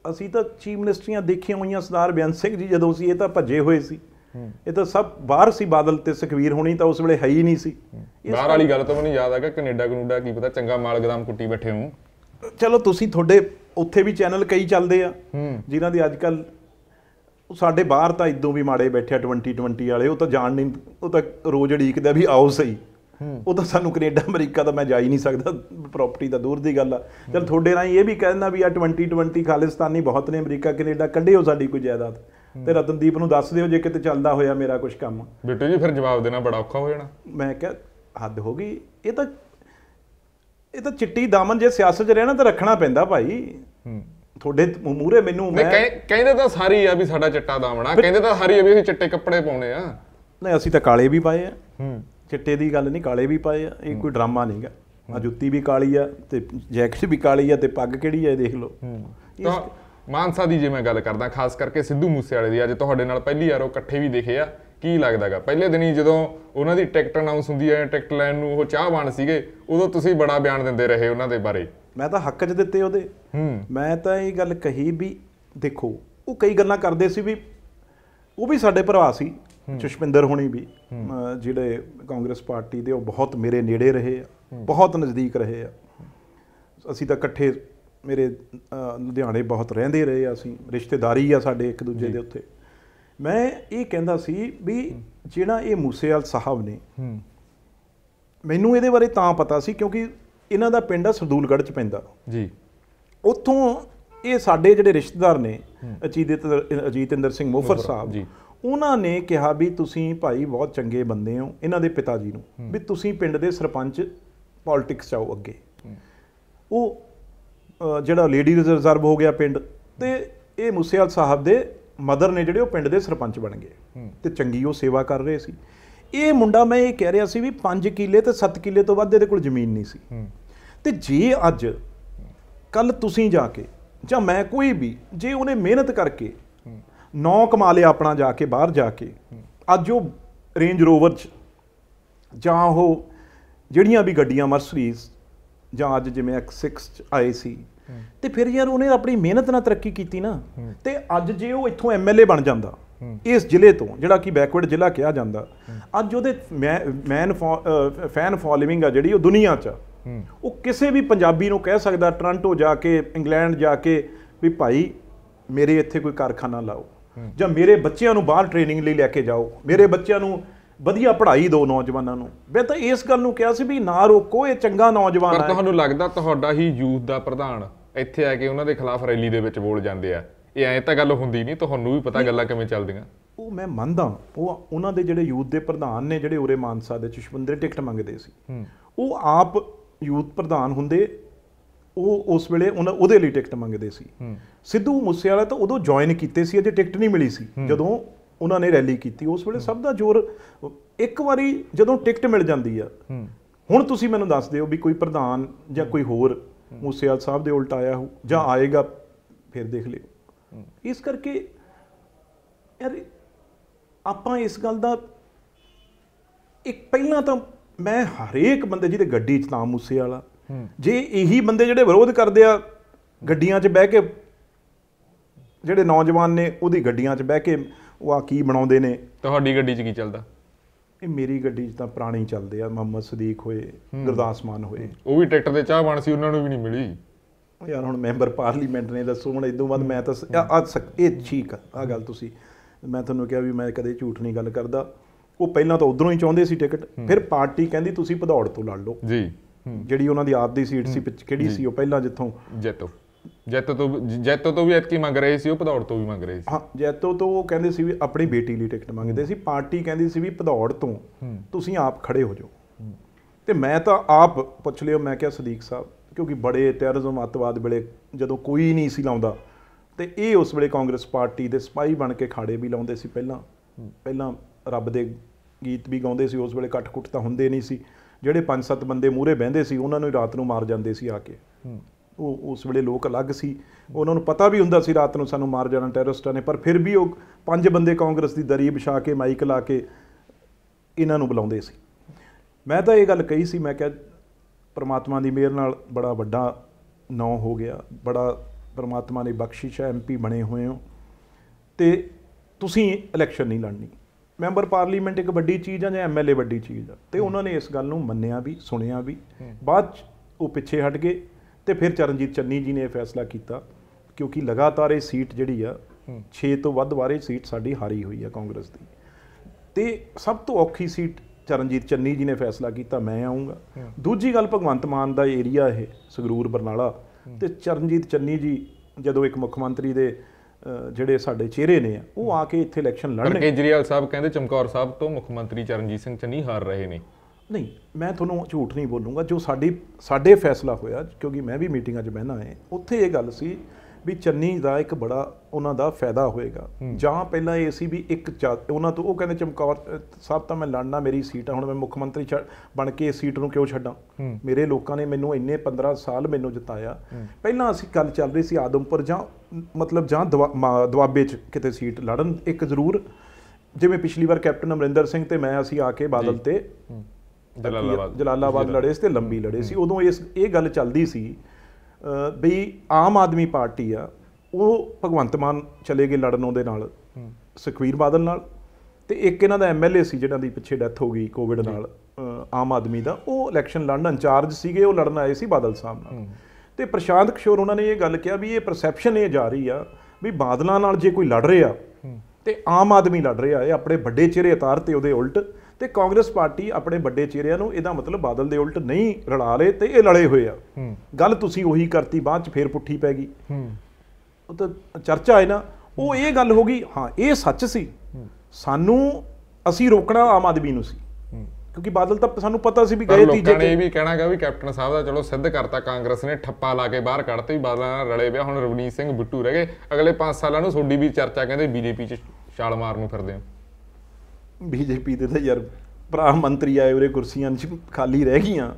ਅਸੀਂ ਤਾਂ ਚੀਫ ਮਿਨਿਸਟਰੀਆਂ ਦੇਖੀਆਂ ਹੋਈਆਂ ਸਰਦਾਰ ਬਿਆਨ ਸਿੰਘ ਜੀ ਜਦੋਂ ਸੀ ਇਹ ਤਾਂ ਭੱਜੇ ਹੋਏ ਸੀ ਇਹ ਤਾਂ ਸਭ ਬਾਹਰ ਸੀ ਬਾਦਲ ਤੇ ਸੁਖਵੀਰ ਹੋਣੀ ਤਾਂ ਉਸ ਵੇਲੇ ਹੈ ਹੀ ਨਹੀਂ ਸੀ ਬਾਹਰ ਵਾਲੀ ਗੱਲ ਤਾਂ ਮੈਨੂੰ ਯਾਦ ਆ ਕਿ ਕੈਨੇਡਾ ਕਨੂਡਾ ਕੀ ਪਤਾ ਚੰਗਾ ਮਾਲ ਗਦਾਮ ਕੁੱਟੀ ਬੈਠੇ ਹੋ ਚਲੋ ਤੁਸੀਂ ਤੁਹਾਡੇ ਉੱਥੇ ਵੀ ਚੈਨਲ ਕਈ ਚੱਲਦੇ ਆ ਜਿਨ੍ਹਾਂ ਦੀ ਅੱਜ ਕੱਲ ਸਾਡੇ ਬਾਹਰ ਤਾਂ ਇਦੋਂ ਵੀ ਮਾੜੇ ਬੈਠੇ 2020 ਵਾਲੇ ਉਹ ਤਾਂ ਜਾਣ ਨਹੀਂ ਉਹ ਤਾਂ ਰੋਜ਼ ਢੀਕਦਾ ਵੀ ਆਓ ਸਹੀ ਉਹ ਤਾਂ ਸਾਨੂੰ ਕੈਨੇਡਾ ਅਮਰੀਕਾ ਤਾਂ ਮੈਂ ਜਾ ਹੀ ਨਹੀਂ ਸਕਦਾ ਪ੍ਰਾਪਰਟੀ ਤਾਂ ਦੂਰ ਦੀ ਗੱਲ ਆ ਚਲ ਤੁਹਾਡੇ ਨਾਲ ਇਹ ਵੀ ਕਹਿੰਦਾ ਵੀ ਆ 2020 ਖਾਲਿਸਤਾਨੀ ਬਹੁਤ ਨੇ ਅਮਰੀਕਾ ਕੈਨੇਡਾ ਕੱਢਿਓ ਸਾਡੀ ਕੋਈ ਜਾਇਦਾਦ ਤੇ ਰਤਨਦੀਪ ਨੂੰ ਦੱਸ ਦਿਓ ਜੇ ਕਿਤੇ ਚੱਲਦਾ ਹੋਇਆ ਮੇਰਾ ਕੁਝ ਕੰਮ ਬਿੱਟੂ ਜੀ ਫਿਰ ਜਵਾਬ ਦੇਣਾ ਬੜਾ ਔਖਾ ਹੋ ਜਾਣਾ ਮੈਂ ਕਿਹਾ ਹੱਦ ਹੋ ਗਈ ਇਹ ਤਾਂ ਇਹ ਤਾਂ ਚਿੱਟੀ ਦਾਮਨ ਜੇ ਸਿਆਸਤ 'ਚ ਰਹਿਣਾ ਤਾਂ ਰੱਖਣਾ ਪੈਂਦਾ ਭਾਈ ਤੁਹਾਡੇ ਮੂਹਰੇ ਮੈਨੂੰ ਮੈਂ ਕਹਿੰਦੇ ਤਾਂ ਸਾਰੀ ਆ ਵੀ ਸਾਡਾ ਚਿੱਟਾ ਦਾਮਣਾ ਕਹਿੰਦੇ ਤਾਂ ਸਾਰੀ ਆ ਵੀ ਅਸੀਂ ਚਿੱਟੇ ਕੱਪੜੇ ਪਾਉਣੇ ਆ ਨਹੀਂ ਅਸੀਂ ਤਾਂ ਕਾਲੇ ਵੀ ਪਾਏ ਆ ਹੂੰ ਚਿੱਟੇ ਦੀ ਗੱਲ ਨਹੀਂ ਕਾਲੇ ਵੀ ਪਾਏ ਆ ਇਹ ਕੋਈ ਡਰਾਮਾ ਨਹੀਂਗਾ ਆ ਜੁੱਤੀ ਵੀ ਕਾਲੀ ਆ ਤੇ ਜੈਕਟ ਵੀ ਕਾਲੀ ਆ ਤੇ ਪੱਗ ਕਿਹੜੀ ਆ ਇਹ ਦੇਖ ਲਓ ਤਾਂ ਮਾਨਸਾ ਦੀ ਜੇ ਮੈਂ ਗੱਲ ਕਰਦਾ ਖਾਸ ਕਰਕੇ ਸਿੱਧੂ ਮੂਸੇ ਵਾਲੇ ਦੀ ਅੱਜ ਤੁਹਾਡੇ ਨਾਲ ਪਹਿਲੀ ਵਾਰ ਉਹ ਇਕੱਠੇ ਵੀ ਦਿਖੇ ਆ ਕੀ ਲੱਗਦਾਗਾ ਪਹਿਲੇ ਦਿਨੀ ਜਦੋਂ ਉਹਨਾਂ ਦੀ ਟਿਕਟ ਅਨਾਉਂਸ ਹੁੰਦੀ ਹੈ ਟਿਕਟ ਲੈਣ ਨੂੰ ਉਹ ਚਾਹਵਾਨ ਸੀਗੇ ਉਦੋਂ ਤੁਸੀਂ ਬੜਾ ਬਿਆਨ ਦਿੰਦੇ ਰਹੇ ਉਹਨਾਂ ਦੇ ਬਾਰੇ ਮੈਂ ਤਾਂ ਹੱਕ 'ਚ ਦਿੱਤੇ ਉਹਦੇ ਮੈਂ ਤਾਂ ਇਹ ਗੱਲ ਕਹੀ ਵੀ ਦੇਖੋ ਉਹ ਕਈ ਗੱਲਾਂ ਕਰਦੇ ਸੀ ਵੀ ਉਹ ਵੀ ਸਾਡੇ ਭਰਾ ਸੀ ਚੁਸ਼ਪਿੰਦਰ ਹੋਣੀ ਵੀ ਜਿਹੜੇ ਕਾਂਗਰਸ ਪਾਰਟੀ ਦੇ ਉਹ ਬਹੁਤ ਮੇਰੇ ਨੇੜੇ ਰਹੇ ਆ ਬਹੁਤ ਨਜ਼ਦੀਕ ਰਹੇ ਆ ਅਸੀਂ ਤਾਂ ਇਕੱਠੇ ਮੇਰੇ ਲੁਧਿਆਣੇ ਬਹੁਤ ਰਹਿੰਦੇ ਰਹੇ ਆ ਅਸੀਂ ਰਿਸ਼ਤੇਦਾਰੀ ਆ ਸਾਡੇ ਇੱਕ ਦੂਜੇ ਦੇ ਉੱਤੇ ਮੈਂ ਇਹ ਕਹਿੰਦਾ ਸੀ ਵੀ ਜਿਹੜਾ ਇਹ ਮੂਸੇਵਾਲ ਸਾਹਿਬ ਨੇ ਮੈਨੂੰ ਇਹਦੇ ਬਾਰੇ ਤਾਂ ਪਤਾ ਸੀ ਕਿਉਂਕਿ ਇਹਨਾਂ ਦਾ ਪਿੰਡ ਆ ਸਰਦੂਲਗੜ੍ਹ ਚ ਪੈਂਦਾ ਜੀ ਉੱਥੋਂ ਇਹ ਸਾਡੇ ਜਿਹੜੇ ਰਿਸ਼ਤੇਦਾਰ ਨੇ ਅਜੀਤ ਅਜੀਤਿੰਦਰ ਸਿੰਘ ਮੋਫਰ ਸਾਹਿਬ ਉਹਨਾਂ ਨੇ ਕਿਹਾ ਵੀ ਤੁਸੀਂ ਭਾਈ ਬਹੁਤ ਚੰਗੇ ਬੰਦੇ ਹੋ ਇਹਨਾਂ ਦੇ ਪਿਤਾ ਜੀ ਨੂੰ ਵੀ ਤੁਸੀਂ ਪਿੰਡ ਦੇ ਸਰਪੰਚ ਪੋਲਿਟਿਕਸ ਚਾਓ ਅੱਗੇ ਉਹ ਜਿਹੜਾ ਲੇਡੀ ਰਿਜ਼ਰਵ ਹੋ ਗਿਆ ਪਿੰਡ ਤੇ ਇਹ ਮੁਸੇਵਾਲ ਸਾਹਿਬ ਦੇ ਮਦਰ ਨੇ ਜਿਹੜੇ ਉਹ ਪਿੰਡ ਦੇ ਸਰਪੰਚ ਬਣ ਗਏ ਤੇ ਚੰਗੀ ਉਹ ਸੇਵਾ ਕਰ ਰਹੇ ਸੀ ਇਹ ਮੁੰਡਾ ਮੈਂ ਇਹ ਕਹਿ ਰਿਹਾ ਸੀ ਵੀ 5 ਕਿੱਲੇ ਤੇ 7 ਕਿੱਲੇ ਤੋਂ ਵੱਧ ਇਹਦੇ ਕੋਲ ਜ਼ਮੀਨ ਨਹੀਂ ਸੀ ਤੇ ਜੇ ਅੱਜ ਕੱਲ ਤੁਸੀਂ ਜਾ ਕੇ ਜਾਂ ਮੈਂ ਕੋਈ ਵੀ ਜੇ ਉਹਨੇ ਮਿਹਨਤ ਕਰਕੇ ਨੌ ਕਮਾ ਲਿਆ ਆਪਣਾ ਜਾ ਕੇ ਬਾਹਰ ਜਾ ਕੇ ਅੱਜ ਉਹ ਰੇਂਜ ਰੋਵਰ ਚ ਜਾਂ ਉਹ ਜਿਹੜੀਆਂ ਵੀ ਗੱਡੀਆਂ ਮਰਸਰੀਜ਼ ਜਾਂ ਅੱਜ ਜਿਵੇਂ X6 ਚ ਆਏ ਸੀ ਤੇ ਫਿਰ ਯਾਰ ਉਹਨੇ ਆਪਣੀ ਮਿਹਨਤ ਨਾਲ ਤਰੱਕੀ ਕੀਤੀ ਨਾ ਤੇ ਅੱਜ ਜੇ ਉਹ ਇੱਥੋਂ ਐਮਐਲਏ ਬਣ ਜਾਂਦਾ ਇਸ ਜ਼ਿਲ੍ਹੇ ਤੋਂ ਜਿਹੜਾ ਕਿ ਬੈਕਵਰਡ ਜ਼ਿਲ੍ਹਾ ਕਿਹਾ ਜਾਂਦਾ ਅੱਜ ਉਹਦੇ ਮੈਨ ਫੈਨ ਫੋਲੋਇੰਗ ਆ ਜਿਹੜੀ ਉਹ ਦੁਨੀਆ 'ਚ ਉਹ ਕਿਸੇ ਵੀ ਪੰਜਾਬੀ ਨੂੰ ਕਹਿ ਸਕਦਾ ਟ੍ਰਾਂਟੋ ਜਾ ਕੇ ਇੰਗਲੈਂਡ ਜਾ ਕੇ ਵੀ ਭਾਈ ਮੇਰੇ ਇੱਥੇ ਕੋਈ ਕਾਰਖਾਨਾ ਲਾਓ ਜਾਂ ਮੇਰੇ ਬੱਚਿਆਂ ਨੂੰ ਬਾਹਰ ਟ੍ਰੇਨਿੰਗ ਲਈ ਲੈ ਕੇ ਜਾਓ ਮੇਰੇ ਬੱਚਿਆਂ ਨੂੰ ਵਧੀਆ ਪੜ੍ਹਾਈ ਦਿਓ ਨੌਜਵਾਨਾਂ ਨੂੰ ਮੈਂ ਤਾਂ ਇਸ ਗੱਲ ਨੂੰ ਕਿਹਾ ਸੀ ਵੀ ਨਾ ਰੋਕੋ ਇਹ ਚੰਗਾ ਨੌਜਵਾਨ ਹੈ ਪਰ ਤੁਹਾਨੂੰ ਲੱਗਦਾ ਤੁਹਾਡਾ ਹੀ ਯੂਥ ਦਾ ਪ੍ਰਧਾਨ ਇੱਥੇ ਆ ਕੇ ਉਹਨਾਂ ਦੇ ਖਿਲਾਫ ਰੈਲੀ ਦੇ ਵਿੱਚ ਬੋਲ ਜਾਂਦੇ ਆ ਇਹ ਐਂ ਤਾਂ ਗੱਲ ਹੁੰਦੀ ਨਹੀਂ ਤੁਹਾਨੂੰ ਵੀ ਪਤਾ ਗੱਲਾਂ ਕਿਵੇਂ ਚੱਲਦੀਆਂ ਉਹ ਮੈਂ ਮੰਨਦਾ ਉਹ ਉਹਨਾਂ ਦੇ ਜਿਹੜੇ ਯੂਥ ਦੇ ਪ੍ਰਧਾਨ ਨੇ ਜਿਹੜੇ ਉਰੇ ਮਾਨਸਾ ਦੇ ਚਸ਼ਮੰਦਰ ਟਿਕਟ ਮੰਗਦੇ ਸੀ ਉਹ ਆਪ ਯੂਥ ਪ੍ਰਧਾਨ ਹੁੰਦੇ ਉਹ ਉਸ ਵੇਲੇ ਉਹਨਾਂ ਉਹਦੇ ਲਈ ਟਿਕਟ ਮੰਗਦੇ ਸੀ ਸਿੱਧੂ ਮੂਸੇਵਾਲਾ ਤਾਂ ਉਦੋਂ ਜੁਆਇਨ ਕੀਤੇ ਸੀ ਅਜੇ ਟਿਕਟ ਨਹੀਂ ਮਿਲੀ ਸੀ ਜਦੋਂ ਉਹਨਾਂ ਨੇ ਰੈਲੀ ਕੀਤੀ ਉਸ ਵੇਲੇ ਸਭ ਦਾ ਜ਼ੋਰ ਇੱਕ ਵਾਰੀ ਜਦੋਂ ਟਿਕਟ ਮਿਲ ਜਾਂਦੀ ਆ ਹੁਣ ਤੁਸੀਂ ਮੈਨੂੰ ਦੱਸ ਦਿਓ ਵੀ ਕੋਈ ਪ੍ਰਧਾਨ ਜਾਂ ਕੋਈ ਹੋਰ ਮੂਸੇਵਾਲ ਸਾਹਿਬ ਦੇ ਉਲਟ ਆਇਆ ਹੋ ਜਾਂ ਆਏਗਾ ਫਿਰ ਦੇਖ ਲਿਓ ਇਸ ਕਰਕੇ ਯਾਰ ਆਪਾਂ ਇਸ ਗੱਲ ਦਾ ਇੱਕ ਪਹਿਲਾਂ ਤਾਂ ਮੈਂ ਹਰੇਕ ਬੰਦੇ ਜਿਹਦੇ ਗੱਡੀ 'ਚ ਤਾਂ ਮੂਸੇ ਵਾਲਾ ਜੇ ਇਹੀ ਬੰਦੇ ਜਿਹੜੇ ਵਿਰੋਧ ਕਰਦੇ ਆ ਗੱਡੀਆਂ 'ਚ ਬਹਿ ਕੇ ਜਿਹੜੇ ਨੌਜਵਾਨ ਨੇ ਉਹਦੀ ਗੱਡੀਆਂ 'ਚ ਬਹਿ ਕੇ ਉਹ ਆ ਕੀ ਬਣਾਉਂਦੇ ਨੇ ਤੁਹਾਡੀ ਗੱਡੀ 'ਚ ਕੀ ਚੱਲਦਾ ਇਹ ਮੇਰੀ ਗੱਡੀ 'ਚ ਤਾਂ ਪੁਰਾਣੀ ਚੱਲਦੇ ਆ ਮੁਹੰਮਦ ਸਦੀਕ ਹੋਏ ਗੁਰਦਾਸ ਮਾਨ ਹੋਏ ਉਹ ਵੀ ਟਰੈਕਟਰ ਤੇ ਚਾਹ ਬਣ ਸੀ ਉਹਨਾਂ ਨੂੰ ਵੀ ਨਹੀਂ ਮਿਲੀ ਉਹ ਯਾਰ ਹੁਣ ਮੈਂਬਰ ਪਾਰਲੀਮੈਂਟ ਨੇ ਦੱਸੋ ਹੁਣ ਇਦੋਂ ਬਾਅਦ ਮੈਂ ਤਾਂ ਆ ਇਹ ਠੀਕ ਆ ਆ ਗੱਲ ਤੁਸੀਂ ਮੈਂ ਤੁਹਾਨੂੰ ਕਿਹਾ ਵੀ ਮੈਂ ਕਦੇ ਝੂਠ ਨਹੀਂ ਗੱਲ ਕਰਦਾ ਉਹ ਪਹਿਲਾਂ ਤਾਂ ਉਧਰੋਂ ਹੀ ਚਾਹੁੰਦੇ ਸੀ ਟਿਕਟ ਫਿਰ ਪਾਰਟੀ ਕਹਿੰਦੀ ਤੁਸੀਂ ਭਦੌੜ ਤੋਂ ਲੜ ਲਓ ਜੀ ਜਿਹੜੀ ਉਹਨਾਂ ਦੀ ਆਪ ਦੀ ਸੀਟ ਸੀ ਕਿਹੜੀ ਸੀ ਉਹ ਪਹਿਲਾਂ ਜਿੱਥੋਂ ਜੈਤੋ ਜੈਤੋ ਤੋਂ ਜੈਤੋ ਤੋਂ ਵੀ ਐਤਕੀ ਮੰਗ ਰਹੇ ਸੀ ਉਹ ਭਦੌੜ ਤੋਂ ਵੀ ਮੰਗ ਰਹੇ ਸੀ ਹਾਂ ਜੈਤੋ ਤੋਂ ਉਹ ਕਹਿੰਦੇ ਸੀ ਵੀ ਆਪਣੀ ਬੇਟੀ ਲਈ ਟਿਕਟ ਮੰਗਦੇ ਸੀ ਪਾਰਟੀ ਕਹਿੰਦੀ ਸੀ ਵੀ ਭਦੌੜ ਤੋਂ ਤੁਸੀਂ ਆਪ ਖੜੇ ਹੋ ਜਾਓ ਤੇ ਮੈਂ ਤਾਂ ਆਪ ਪੁੱਛ ਲਿਓ ਮੈਂ ਕਿਹਾ ਸਦੀਕ ਸਾਹਿਬ ਕਿਉਂਕਿ ਬੜੇ ਟੈਰਰਿਜ਼ਮ ਅਤਵਾਦ ਵੇਲੇ ਜਦੋਂ ਕੋਈ ਨਹੀਂ ਸੀ ਲਾਉਂਦਾ ਤੇ ਇਹ ਉਸ ਵੇਲੇ ਕਾਂਗਰਸ ਪਾਰਟੀ ਦੇ ਸਪਾਈ ਬਣ ਕੇ ਖਾੜੇ ਵੀ ਲਾਉਂਦੇ ਸੀ ਪਹਿਲਾਂ ਪਹਿਲਾਂ ਰੱਬ ਦੇ ਗੀਤ ਵੀ ਗਾਉਂਦੇ ਸੀ ਉਸ ਵੇਲੇ ਕੱਟਕੁੱਟ ਤਾਂ ਹੁੰਦੇ ਨਹੀਂ ਸੀ ਜਿਹੜੇ 5-7 ਬੰਦੇ ਮੂਰੇ ਬਹਿੰਦੇ ਸੀ ਉਹਨਾਂ ਨੂੰ ਰਾਤ ਨੂੰ ਮਾਰ ਜਾਂਦੇ ਸੀ ਆ ਕੇ ਉਹ ਉਸ ਵੇਲੇ ਲੋਕ ਅਲੱਗ ਸੀ ਉਹਨਾਂ ਨੂੰ ਪਤਾ ਵੀ ਹੁੰਦਾ ਸੀ ਰਾਤ ਨੂੰ ਸਾਨੂੰ ਮਾਰ ਜਾਣਾ ਟੈਰਰਿਸਟਾਂ ਨੇ ਪਰ ਫਿਰ ਵੀ ਉਹ ਪੰਜ ਬੰਦੇ ਕਾਂਗਰਸ ਦੀ ਦਰੀ ਵਿਛਾ ਕੇ ਮਾਈਕ ਲਾ ਕੇ ਇਹਨਾਂ ਨੂੰ ਬੁਲਾਉਂਦੇ ਸੀ ਮੈਂ ਤਾਂ ਇਹ ਗੱਲ ਕਹੀ ਸੀ ਮੈਂ ਕਿਹਾ ਪਰਮਾਤਮਾ ਦੀ ਮਿਹਰ ਨਾਲ ਬੜਾ ਵੱਡਾ ਨਾਂ ਹੋ ਗਿਆ ਬੜਾ ਪਰਮਾਤਮਾ ਨੇ ਬਖਸ਼ਿਸ਼ ਹੈ ਐਮਪੀ ਬਣੇ ਹੋਏ ਹੋ ਤੇ ਤੁਸੀਂ ਇਲੈਕਸ਼ਨ ਨਹੀਂ ਲੜਨੀ ਮੈਂਬਰ ਪਾਰਲੀਮੈਂਟ ਇੱਕ ਵੱਡੀ ਚੀਜ਼ ਆ ਜਾਂ ਐਮਐਲਏ ਵੱਡੀ ਚੀਜ਼ ਆ ਤੇ ਉਹਨਾਂ ਨੇ ਇਸ ਗੱਲ ਨੂੰ ਮੰਨਿਆ ਵੀ ਸੁਣਿਆ ਵੀ ਬਾਅਦ ਚ ਉਹ ਪਿੱਛੇ ਹਟ ਗਏ ਤੇ ਫਿਰ ਚਰਨਜੀਤ ਚੰਨੀ ਜੀ ਨੇ ਇਹ ਫੈਸਲਾ ਕੀਤਾ ਕਿਉਂਕਿ ਲਗਾਤਾਰ ਇਹ ਸੀਟ ਜਿਹੜੀ ਆ 6 ਤੋਂ ਵੱਧ ਵਾਰੇ ਸੀਟ ਸਾਡੀ ਹਾਰੀ ਹੋਈ ਆ ਕਾਂਗਰਸ ਦੀ ਤੇ ਸਭ ਤੋਂ ਔਖੀ ਸੀਟ ਚਰਨਜੀਤ ਚੰਨੀ ਜੀ ਨੇ ਫੈਸਲਾ ਕੀਤਾ ਮੈਂ ਆਉਂਗਾ ਦੂਜੀ ਗੱਲ ਭਗਵੰਤ ਮਾਨ ਦਾ ਏਰੀਆ ਇਹ ਸਗਰੂਰ ਬਰਨਾਲਾ ਤੇ ਚਰਨਜੀਤ ਚੰਨੀ ਜੀ ਜਦੋਂ ਇੱਕ ਮੁੱਖ ਮੰਤਰੀ ਦੇ ਜਿਹੜੇ ਸਾਡੇ ਚਿਹਰੇ ਨੇ ਉਹ ਆ ਕੇ ਇੱਥੇ ਇਲੈਕਸ਼ਨ ਲੜਨੇ ਕੇਜਰੀਵਾਲ ਸਾਹਿਬ ਕਹਿੰਦੇ ਚਮਕੌਰ ਸਾਹਿਬ ਤੋਂ ਮੁੱਖ ਮੰਤਰੀ ਚਰਨਜੀਤ ਸਿੰਘ ਚੰਨੀ ਹਾਰ ਰਹੇ ਨੇ ਨਹੀਂ ਮੈਂ ਤੁਹਾਨੂੰ ਝੂਠ ਨਹੀਂ ਬੋਲੂੰਗਾ ਜੋ ਸਾਡੀ ਸਾਡੇ ਫੈਸਲਾ ਹੋਇਆ ਕਿਉਂਕਿ ਮੈਂ ਵੀ ਮੀਟਿੰਗਾਂ 'ਚ ਬਹਿਣਾ ਹੈ ਉੱਥੇ ਇਹ ਗੱਲ ਸੀ ਵੀ ਚੰਨੀ ਦਾ ਇੱਕ ਬੜਾ ਉਹਨਾਂ ਦਾ ਫਾਇਦਾ ਹੋਏਗਾ ਜਾਂ ਪਹਿਲਾਂ ਇਹ ਸੀ ਵੀ ਇੱਕ ਉਹਨਾਂ ਤੋਂ ਉਹ ਕਹਿੰਦੇ ਚਮਕੌਰ ਸਾਹਿਬ ਤਾਂ ਮੈਂ ਲੜਨਾ ਮੇਰੀ ਸੀਟ ਆ ਹੁਣ ਮੈਂ ਮੁੱਖ ਮੰਤਰੀ ਬਣ ਕੇ ਇਸ ਸੀਟ ਨੂੰ ਕਿਉਂ ਛੱਡਾਂ ਮੇਰੇ ਲੋਕਾਂ ਨੇ ਮੈਨੂੰ ਇੰਨੇ 15 ਸਾਲ ਮੈਨੂੰ ਜਿਤਾਇਆ ਪਹਿਲਾਂ ਅਸੀਂ ਗੱਲ ਚੱਲ ਰਹੀ ਸੀ ਆਦਮਪੁਰ ਜਾਂ ਮਤਲਬ ਜਾਂ ਦਵਾਬੇ 'ਚ ਕਿਤੇ ਸੀਟ ਲੜਨ ਇੱਕ ਜ਼ਰੂਰ ਜਿਵੇਂ ਪਿਛਲੀ ਵਾਰ ਕੈਪਟਨ ਅਮਰਿੰਦਰ ਸਿੰਘ ਤੇ ਮੈਂ ਅਸੀਂ ਆ ਕੇ ਬਾਦਲ ਤੇ ਜਲਾਲਾਬਾਦ ਜਲਾਲਾਬਾਦ ਲੜੇ ਸੀ ਤੇ ਲੰਬੀ ਲੜੇ ਸੀ ਉਦੋਂ ਇਸ ਇਹ ਗੱਲ ਚੱਲਦੀ ਸੀ ਬਈ ਆਮ ਆਦਮੀ ਪਾਰਟੀ ਆ ਉਹ ਭਗਵੰਤ ਮਾਨ ਚਲੇ ਗਏ ਲੜਨੋਂ ਦੇ ਨਾਲ ਸੁਖਵੀਰ ਬਾਦਲ ਨਾਲ ਤੇ ਇੱਕ ਇਹਨਾਂ ਦਾ ਐਮਐਲਏ ਸੀ ਜਿਹਨਾਂ ਦੀ ਪਿੱਛੇ ਡੈਥ ਹੋ ਗਈ ਕੋਵਿਡ ਨਾਲ ਆਮ ਆਦਮੀ ਦਾ ਉਹ ਇਲੈਕਸ਼ਨ ਲੜਨ ਇੰਚਾਰਜ ਸੀਗੇ ਉਹ ਲੜਨ ਆਏ ਸੀ ਬਾਦਲ ਸਾਹਿਬ ਨਾਲ ਤੇ ਪ੍ਰਸ਼ਾਂਤ ਕਿਸ਼ੋਰ ਉਹਨਾਂ ਨੇ ਇਹ ਗੱਲ ਕਿਹਾ ਵੀ ਇਹ ਪਰਸੈਪਸ਼ਨ ਇਹ ਜਾ ਰਹੀ ਆ ਵੀ ਬਾਦਲਾਂ ਨਾਲ ਜੇ ਕੋਈ ਲੜ ਰਿਹਾ ਤੇ ਆਮ ਆਦਮੀ ਲੜ ਰਿਹਾ ਇਹ ਆਪਣੇ ਵੱਡੇ ਚਿਹਰੇ ਉਤਾਰ ਤੇ ਉਹਦੇ ਉਲਟ ਤੇ ਕਾਂਗਰਸ ਪਾਰਟੀ ਆਪਣੇ ਵੱਡੇ ਚਿਹਰਿਆਂ ਨੂੰ ਇਹਦਾ ਮਤਲਬ ਬਾਦਲ ਦੇ ਉਲਟ ਨਹੀਂ ਰਲਾ ਰਹੇ ਤੇ ਇਹ ਲੜੇ ਹੋਏ ਆ ਗੱਲ ਤੁਸੀਂ ਉਹੀ ਕਰਤੀ ਬਾਅਦ ਚ ਫੇਰ ਪੁੱਠੀ ਪੈ ਗਈ ਉਹ ਤਾਂ ਚਰਚਾ ਹੈ ਨਾ ਉਹ ਇਹ ਗੱਲ ਹੋ ਗਈ ਹਾਂ ਇਹ ਸੱਚ ਸੀ ਸਾਨੂੰ ਅਸੀਂ ਰੋਕਣਾ ਆਮ ਆਦਮੀ ਨੂੰ ਸੀ ਕਿਉਂਕਿ ਬਾਦਲ ਤਾਂ ਸਾਨੂੰ ਪਤਾ ਸੀ ਵੀ ਗਏ ਤੀਜੇ ਤੇ ਇਹ ਵੀ ਕਹਿਣਾਗਾ ਵੀ ਕੈਪਟਨ ਸਾਹਿਬ ਦਾ ਚਲੋ ਸਿੱਧ ਕਰਤਾ ਕਾਂਗਰਸ ਨੇ ਠੱਪਾ ਲਾ ਕੇ ਬਾਹਰ ਕੱਢਤੇ ਵੀ ਬਾਦਲਾਂ ਨਾਲ ਰਲੇ ਪਿਆ ਹੁਣ ਰਵਨੀਤ ਸਿੰਘ ਬਿੱਟੂ ਰਹਿ ਗਏ ਅਗਲੇ 5 ਸਾਲਾਂ ਨੂੰ ਸੋਡੀ ਵੀ ਚਰਚਾ ਕਹਿੰਦੇ ਬੀਜੇਪੀ ਚ ਛਾਲ ਮਾਰਨ ਨੂੰ ਫਿਰਦੇ ਆ ਬੀਜੇਪੀ ਦੇ ਤਾਂ ਯਾਰ ਭਰਾ ਮੰਤਰੀ ਆਏ ਉਰੇ ਕੁਰਸੀਆਂ ਖਾਲੀ ਰਹਿ ਗਈਆਂ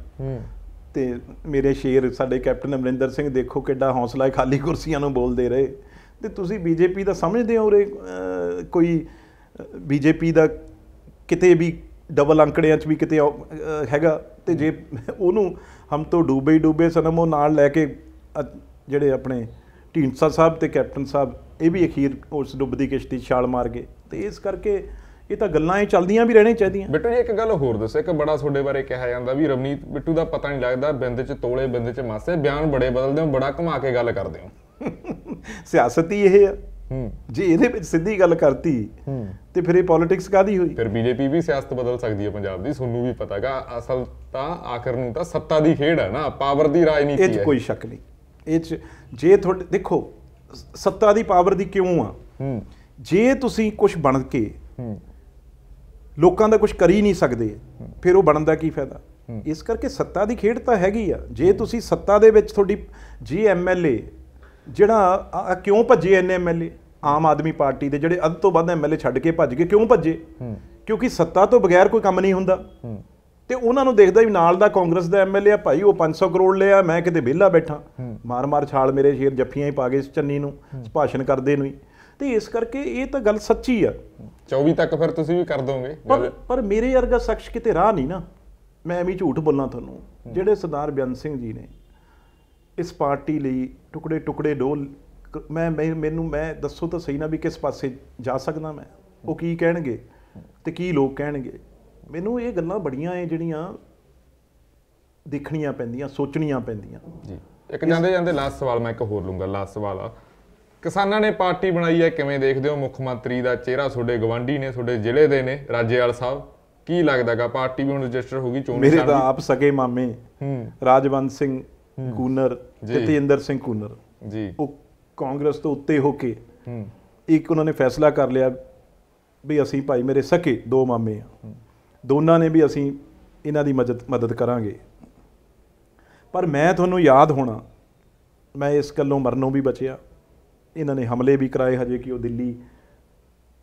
ਤੇ ਮੇਰੇ ਸ਼ੇਰ ਸਾਡੇ ਕੈਪਟਨ ਅਮਰਿੰਦਰ ਸਿੰਘ ਦੇਖੋ ਕਿੱਡਾ ਹੌਸਲਾ ਹੈ ਖਾਲੀ ਕੁਰਸੀਆਂ ਨੂੰ ਬੋਲਦੇ ਰਹੇ ਤੇ ਤੁਸੀਂ ਬੀਜੇਪੀ ਦਾ ਸਮਝਦੇ ਹੋ ਉਰੇ ਕੋਈ ਬੀਜੇਪੀ ਦਾ ਕਿਤੇ ਵੀ ਡਬਲ ਅੰਕੜਿਆਂ 'ਚ ਵੀ ਕਿਤੇ ਹੈਗਾ ਤੇ ਜੇ ਉਹਨੂੰ ਹਮ ਤੋਂ ਡੂਬੇ ਹੀ ਡੂਬੇ ਸਨਮੋ ਨਾਲ ਲੈ ਕੇ ਜਿਹੜੇ ਆਪਣੇ ਢੀਂਡਸਾ ਸਾਹਿਬ ਤੇ ਕੈਪਟਨ ਸਾਹਿਬ ਇਹ ਵੀ ਅਖੀਰ ਉਸ ਡੁੱਬਦੀ ਕਿਸ਼ਤੀ ਛਾਲ ਮਾਰ ਗਏ ਤੇ ਇਸ ਕਰਕੇ ਇਹ ਤਾਂ ਗੱਲਾਂ ਇਹ ਚੱਲਦੀਆਂ ਵੀ ਰਹਿਣੇ ਚਾਹੀਦੀਆਂ ਬਿੱਟੂ ਜੀ ਇੱਕ ਗੱਲ ਹੋਰ ਦੱਸੋ ਇੱਕ ਬੜਾ ਤੁਹਾਡੇ ਬਾਰੇ ਕਿਹਾ ਜਾਂਦਾ ਵੀ ਰਵਨੀਤ ਬਿੱਟੂ ਦਾ ਪਤਾ ਨਹੀਂ ਲੱਗਦਾ ਬਿੰਦ 'ਚ ਤੋਲੇ ਬਿੰਦ 'ਚ ਮਾਸੇ ਬਿਆਨ ਬੜੇ ਬਦਲਦੇ ਹੋ ਬੜਾ ਘੁਮਾ ਕੇ ਗੱਲ ਕਰਦੇ ਹੋ ਸਿਆਸਤ ਹੀ ਇਹ ਆ ਜੇ ਇਹਦੇ ਵਿੱਚ ਸਿੱਧੀ ਗੱਲ ਕਰਤੀ ਹੂੰ ਤੇ ਫਿਰ ਇਹ ਪੋਲਿਟਿਕਸ ਕਾਦੀ ਹੋਈ ਫਿਰ ਬੀਜੇਪੀ ਵੀ ਸਿਆਸਤ ਬਦਲ ਸਕਦੀ ਹੈ ਪੰਜਾਬ ਦੀ ਸੋਨੂੰ ਵੀ ਪਤਾਗਾ ਅਸਲ ਤਾਂ ਆਖਰ ਨੂੰ ਤਾਂ ਸੱਤਾ ਦੀ ਖੇਡ ਹੈ ਨਾ ਪਾਵਰ ਦੀ ਰਾਜਨੀਤੀ ਹੈ ਇਹ ਕੋਈ ਸ਼ੱਕ ਨਹੀਂ ਇਹ ਜੇ ਤੁਹਾਡੇ ਦੇਖੋ ਸੱਤਾ ਦੀ ਪਾਵਰ ਦੀ ਕਿਉਂ ਆ ਹੂੰ ਜੇ ਤੁਸੀਂ ਕੁਝ ਬਣ ਕੇ ਲੋਕਾਂ ਦਾ ਕੁਝ ਕਰ ਹੀ ਨਹੀਂ ਸਕਦੇ ਫਿਰ ਉਹ ਬਣਨ ਦਾ ਕੀ ਫਾਇਦਾ ਇਸ ਕਰਕੇ ਸੱਤਾ ਦੀ ਖੇਡ ਤਾਂ ਹੈਗੀ ਆ ਜੇ ਤੁਸੀਂ ਸੱਤਾ ਦੇ ਵਿੱਚ ਤੁਹਾਡੀ ਜੀ ਐਮਐਲਏ ਜਿਹੜਾ ਕਿਉਂ ਭੱਜੇ ਐਨ ਐਮਐਲਏ ਆਮ ਆਦਮੀ ਪਾਰਟੀ ਦੇ ਜਿਹੜੇ ਅੱਧ ਤੋਂ ਵੱਧ ਐਮਐਲਏ ਛੱਡ ਕੇ ਭੱਜ ਗਏ ਕਿਉਂ ਭੱਜੇ ਕਿਉਂਕਿ ਸੱਤਾ ਤੋਂ ਬਗੈਰ ਕੋਈ ਕੰਮ ਨਹੀਂ ਹੁੰਦਾ ਤੇ ਉਹਨਾਂ ਨੂੰ ਦੇਖਦਾ ਵੀ ਨਾਲ ਦਾ ਕਾਂਗਰਸ ਦਾ ਐਮਐਲਏ ਆ ਭਾਈ ਉਹ 500 ਕਰੋੜ ਲਿਆ ਮੈਂ ਕਿਤੇ ਵਿਹਲਾ ਬੈਠਾ ਮਾਰ-ਮਾਰ ਛਾਲ ਮੇਰੇ ਸ਼ੇਰ ਜੱਫੀਆਂ ਹੀ ਪਾ ਗਏ ਇਸ ਚੰਨੀ ਨੂੰ ਭਾਸ਼ਣ ਕਰਦੇ ਨੂੰ ਤੇ ਇਸ ਕਰਕੇ ਇਹ ਤਾਂ ਗੱਲ ਸੱਚੀ ਆ 24 ਤੱਕ ਫਿਰ ਤੁਸੀਂ ਵੀ ਕਰ ਦੋਗੇ ਪਰ ਪਰ ਮੇਰੇ ਵਰਗਾ ਸ਼ਖਸ ਕਿਤੇ ਰਾਹ ਨਹੀਂ ਨਾ ਮੈਂ ਐਵੇਂ ਝੂਠ ਬੋਲਾਂ ਤੁਹਾਨੂੰ ਜਿਹੜੇ ਸਰਦਾਰ ਬਿਆਨ ਸਿੰਘ ਜੀ ਨੇ ਇਸ ਪਾਰਟੀ ਲਈ ਟੁਕੜੇ ਟੁਕੜੇ ਡੋਲ ਮੈਂ ਮੈਨੂੰ ਮੈਂ ਦੱਸੋ ਤਾਂ ਸਹੀ ਨਾ ਵੀ ਕਿਸ ਪਾਸੇ ਜਾ ਸਕਦਾ ਮੈਂ ਉਹ ਕੀ ਕਹਿਣਗੇ ਤੇ ਕੀ ਲੋਕ ਕਹਿਣਗੇ ਮੈਨੂੰ ਇਹ ਗੱਲਾਂ ਬੜੀਆਂ ਐ ਜਿਹੜੀਆਂ ਦੇਖਣੀਆਂ ਪੈਂਦੀਆਂ ਸੋਚਣੀਆਂ ਪੈਂਦੀਆਂ ਜੀ ਇੱਕ ਜਾਂਦੇ ਜਾਂਦੇ ਲਾਸਟ ਸਵਾਲ ਮੈਂ ਇੱਕ ਹੋਰ ਲੂੰਗਾ ਲਾਸਟ ਸਵਾਲ ਆ ਕਿਸਾਨਾਂ ਨੇ ਪਾਰਟੀ ਬਣਾਈ ਹੈ ਕਿਵੇਂ ਦੇਖਦੇ ਹੋ ਮੁੱਖ ਮੰਤਰੀ ਦਾ ਚਿਹਰਾ ਤੁਹਾਡੇ ਗਵਾਂਢੀ ਨੇ ਤੁਹਾਡੇ ਜ਼ਿਲ੍ਹੇ ਦੇ ਨੇ ਰਾਜੇਵਾਲ ਸਾਹਿਬ ਕੀ ਲੱਗਦਾਗਾ ਪਾਰਟੀ ਵੀ ਹੁਣ ਰਜਿਸਟਰ ਹੋਗੀ ਚੋਣ ਮੇਰੇ ਤਾਂ ਆਪ ਸਕੇ ਮਾਮੇ ਹੂੰ ਰਾਜਵੰਤ ਸਿੰਘ ਕੂਨਰ ਜਤਿੰਦਰ ਸਿੰਘ ਕੂਨਰ ਜੀ ਉਹ ਕਾਂਗਰਸ ਤੋਂ ਉੱਤੇ ਹੋ ਕੇ ਹੂੰ ਇੱਕ ਉਹਨਾਂ ਨੇ ਫੈਸਲਾ ਕਰ ਲਿਆ ਵੀ ਅਸੀਂ ਭਾਈ ਮੇਰੇ ਸਕੇ ਦੋ ਮਾਮੇ ਆ ਦੋਨਾਂ ਨੇ ਵੀ ਅਸੀਂ ਇਹਨਾਂ ਦੀ ਮਦਦ ਮਦਦ ਕਰਾਂਗੇ ਪਰ ਮੈਂ ਤੁਹਾਨੂੰ ਯਾਦ ਹੋਣਾ ਮੈਂ ਇਸ ਗੱਲੋਂ ਮਰਨੋਂ ਵੀ ਬਚਿਆ ਇਹਨਾਂ ਨੇ ਹਮਲੇ ਵੀ ਕਰਾਏ ਹਜੇ ਕਿ ਉਹ ਦਿੱਲੀ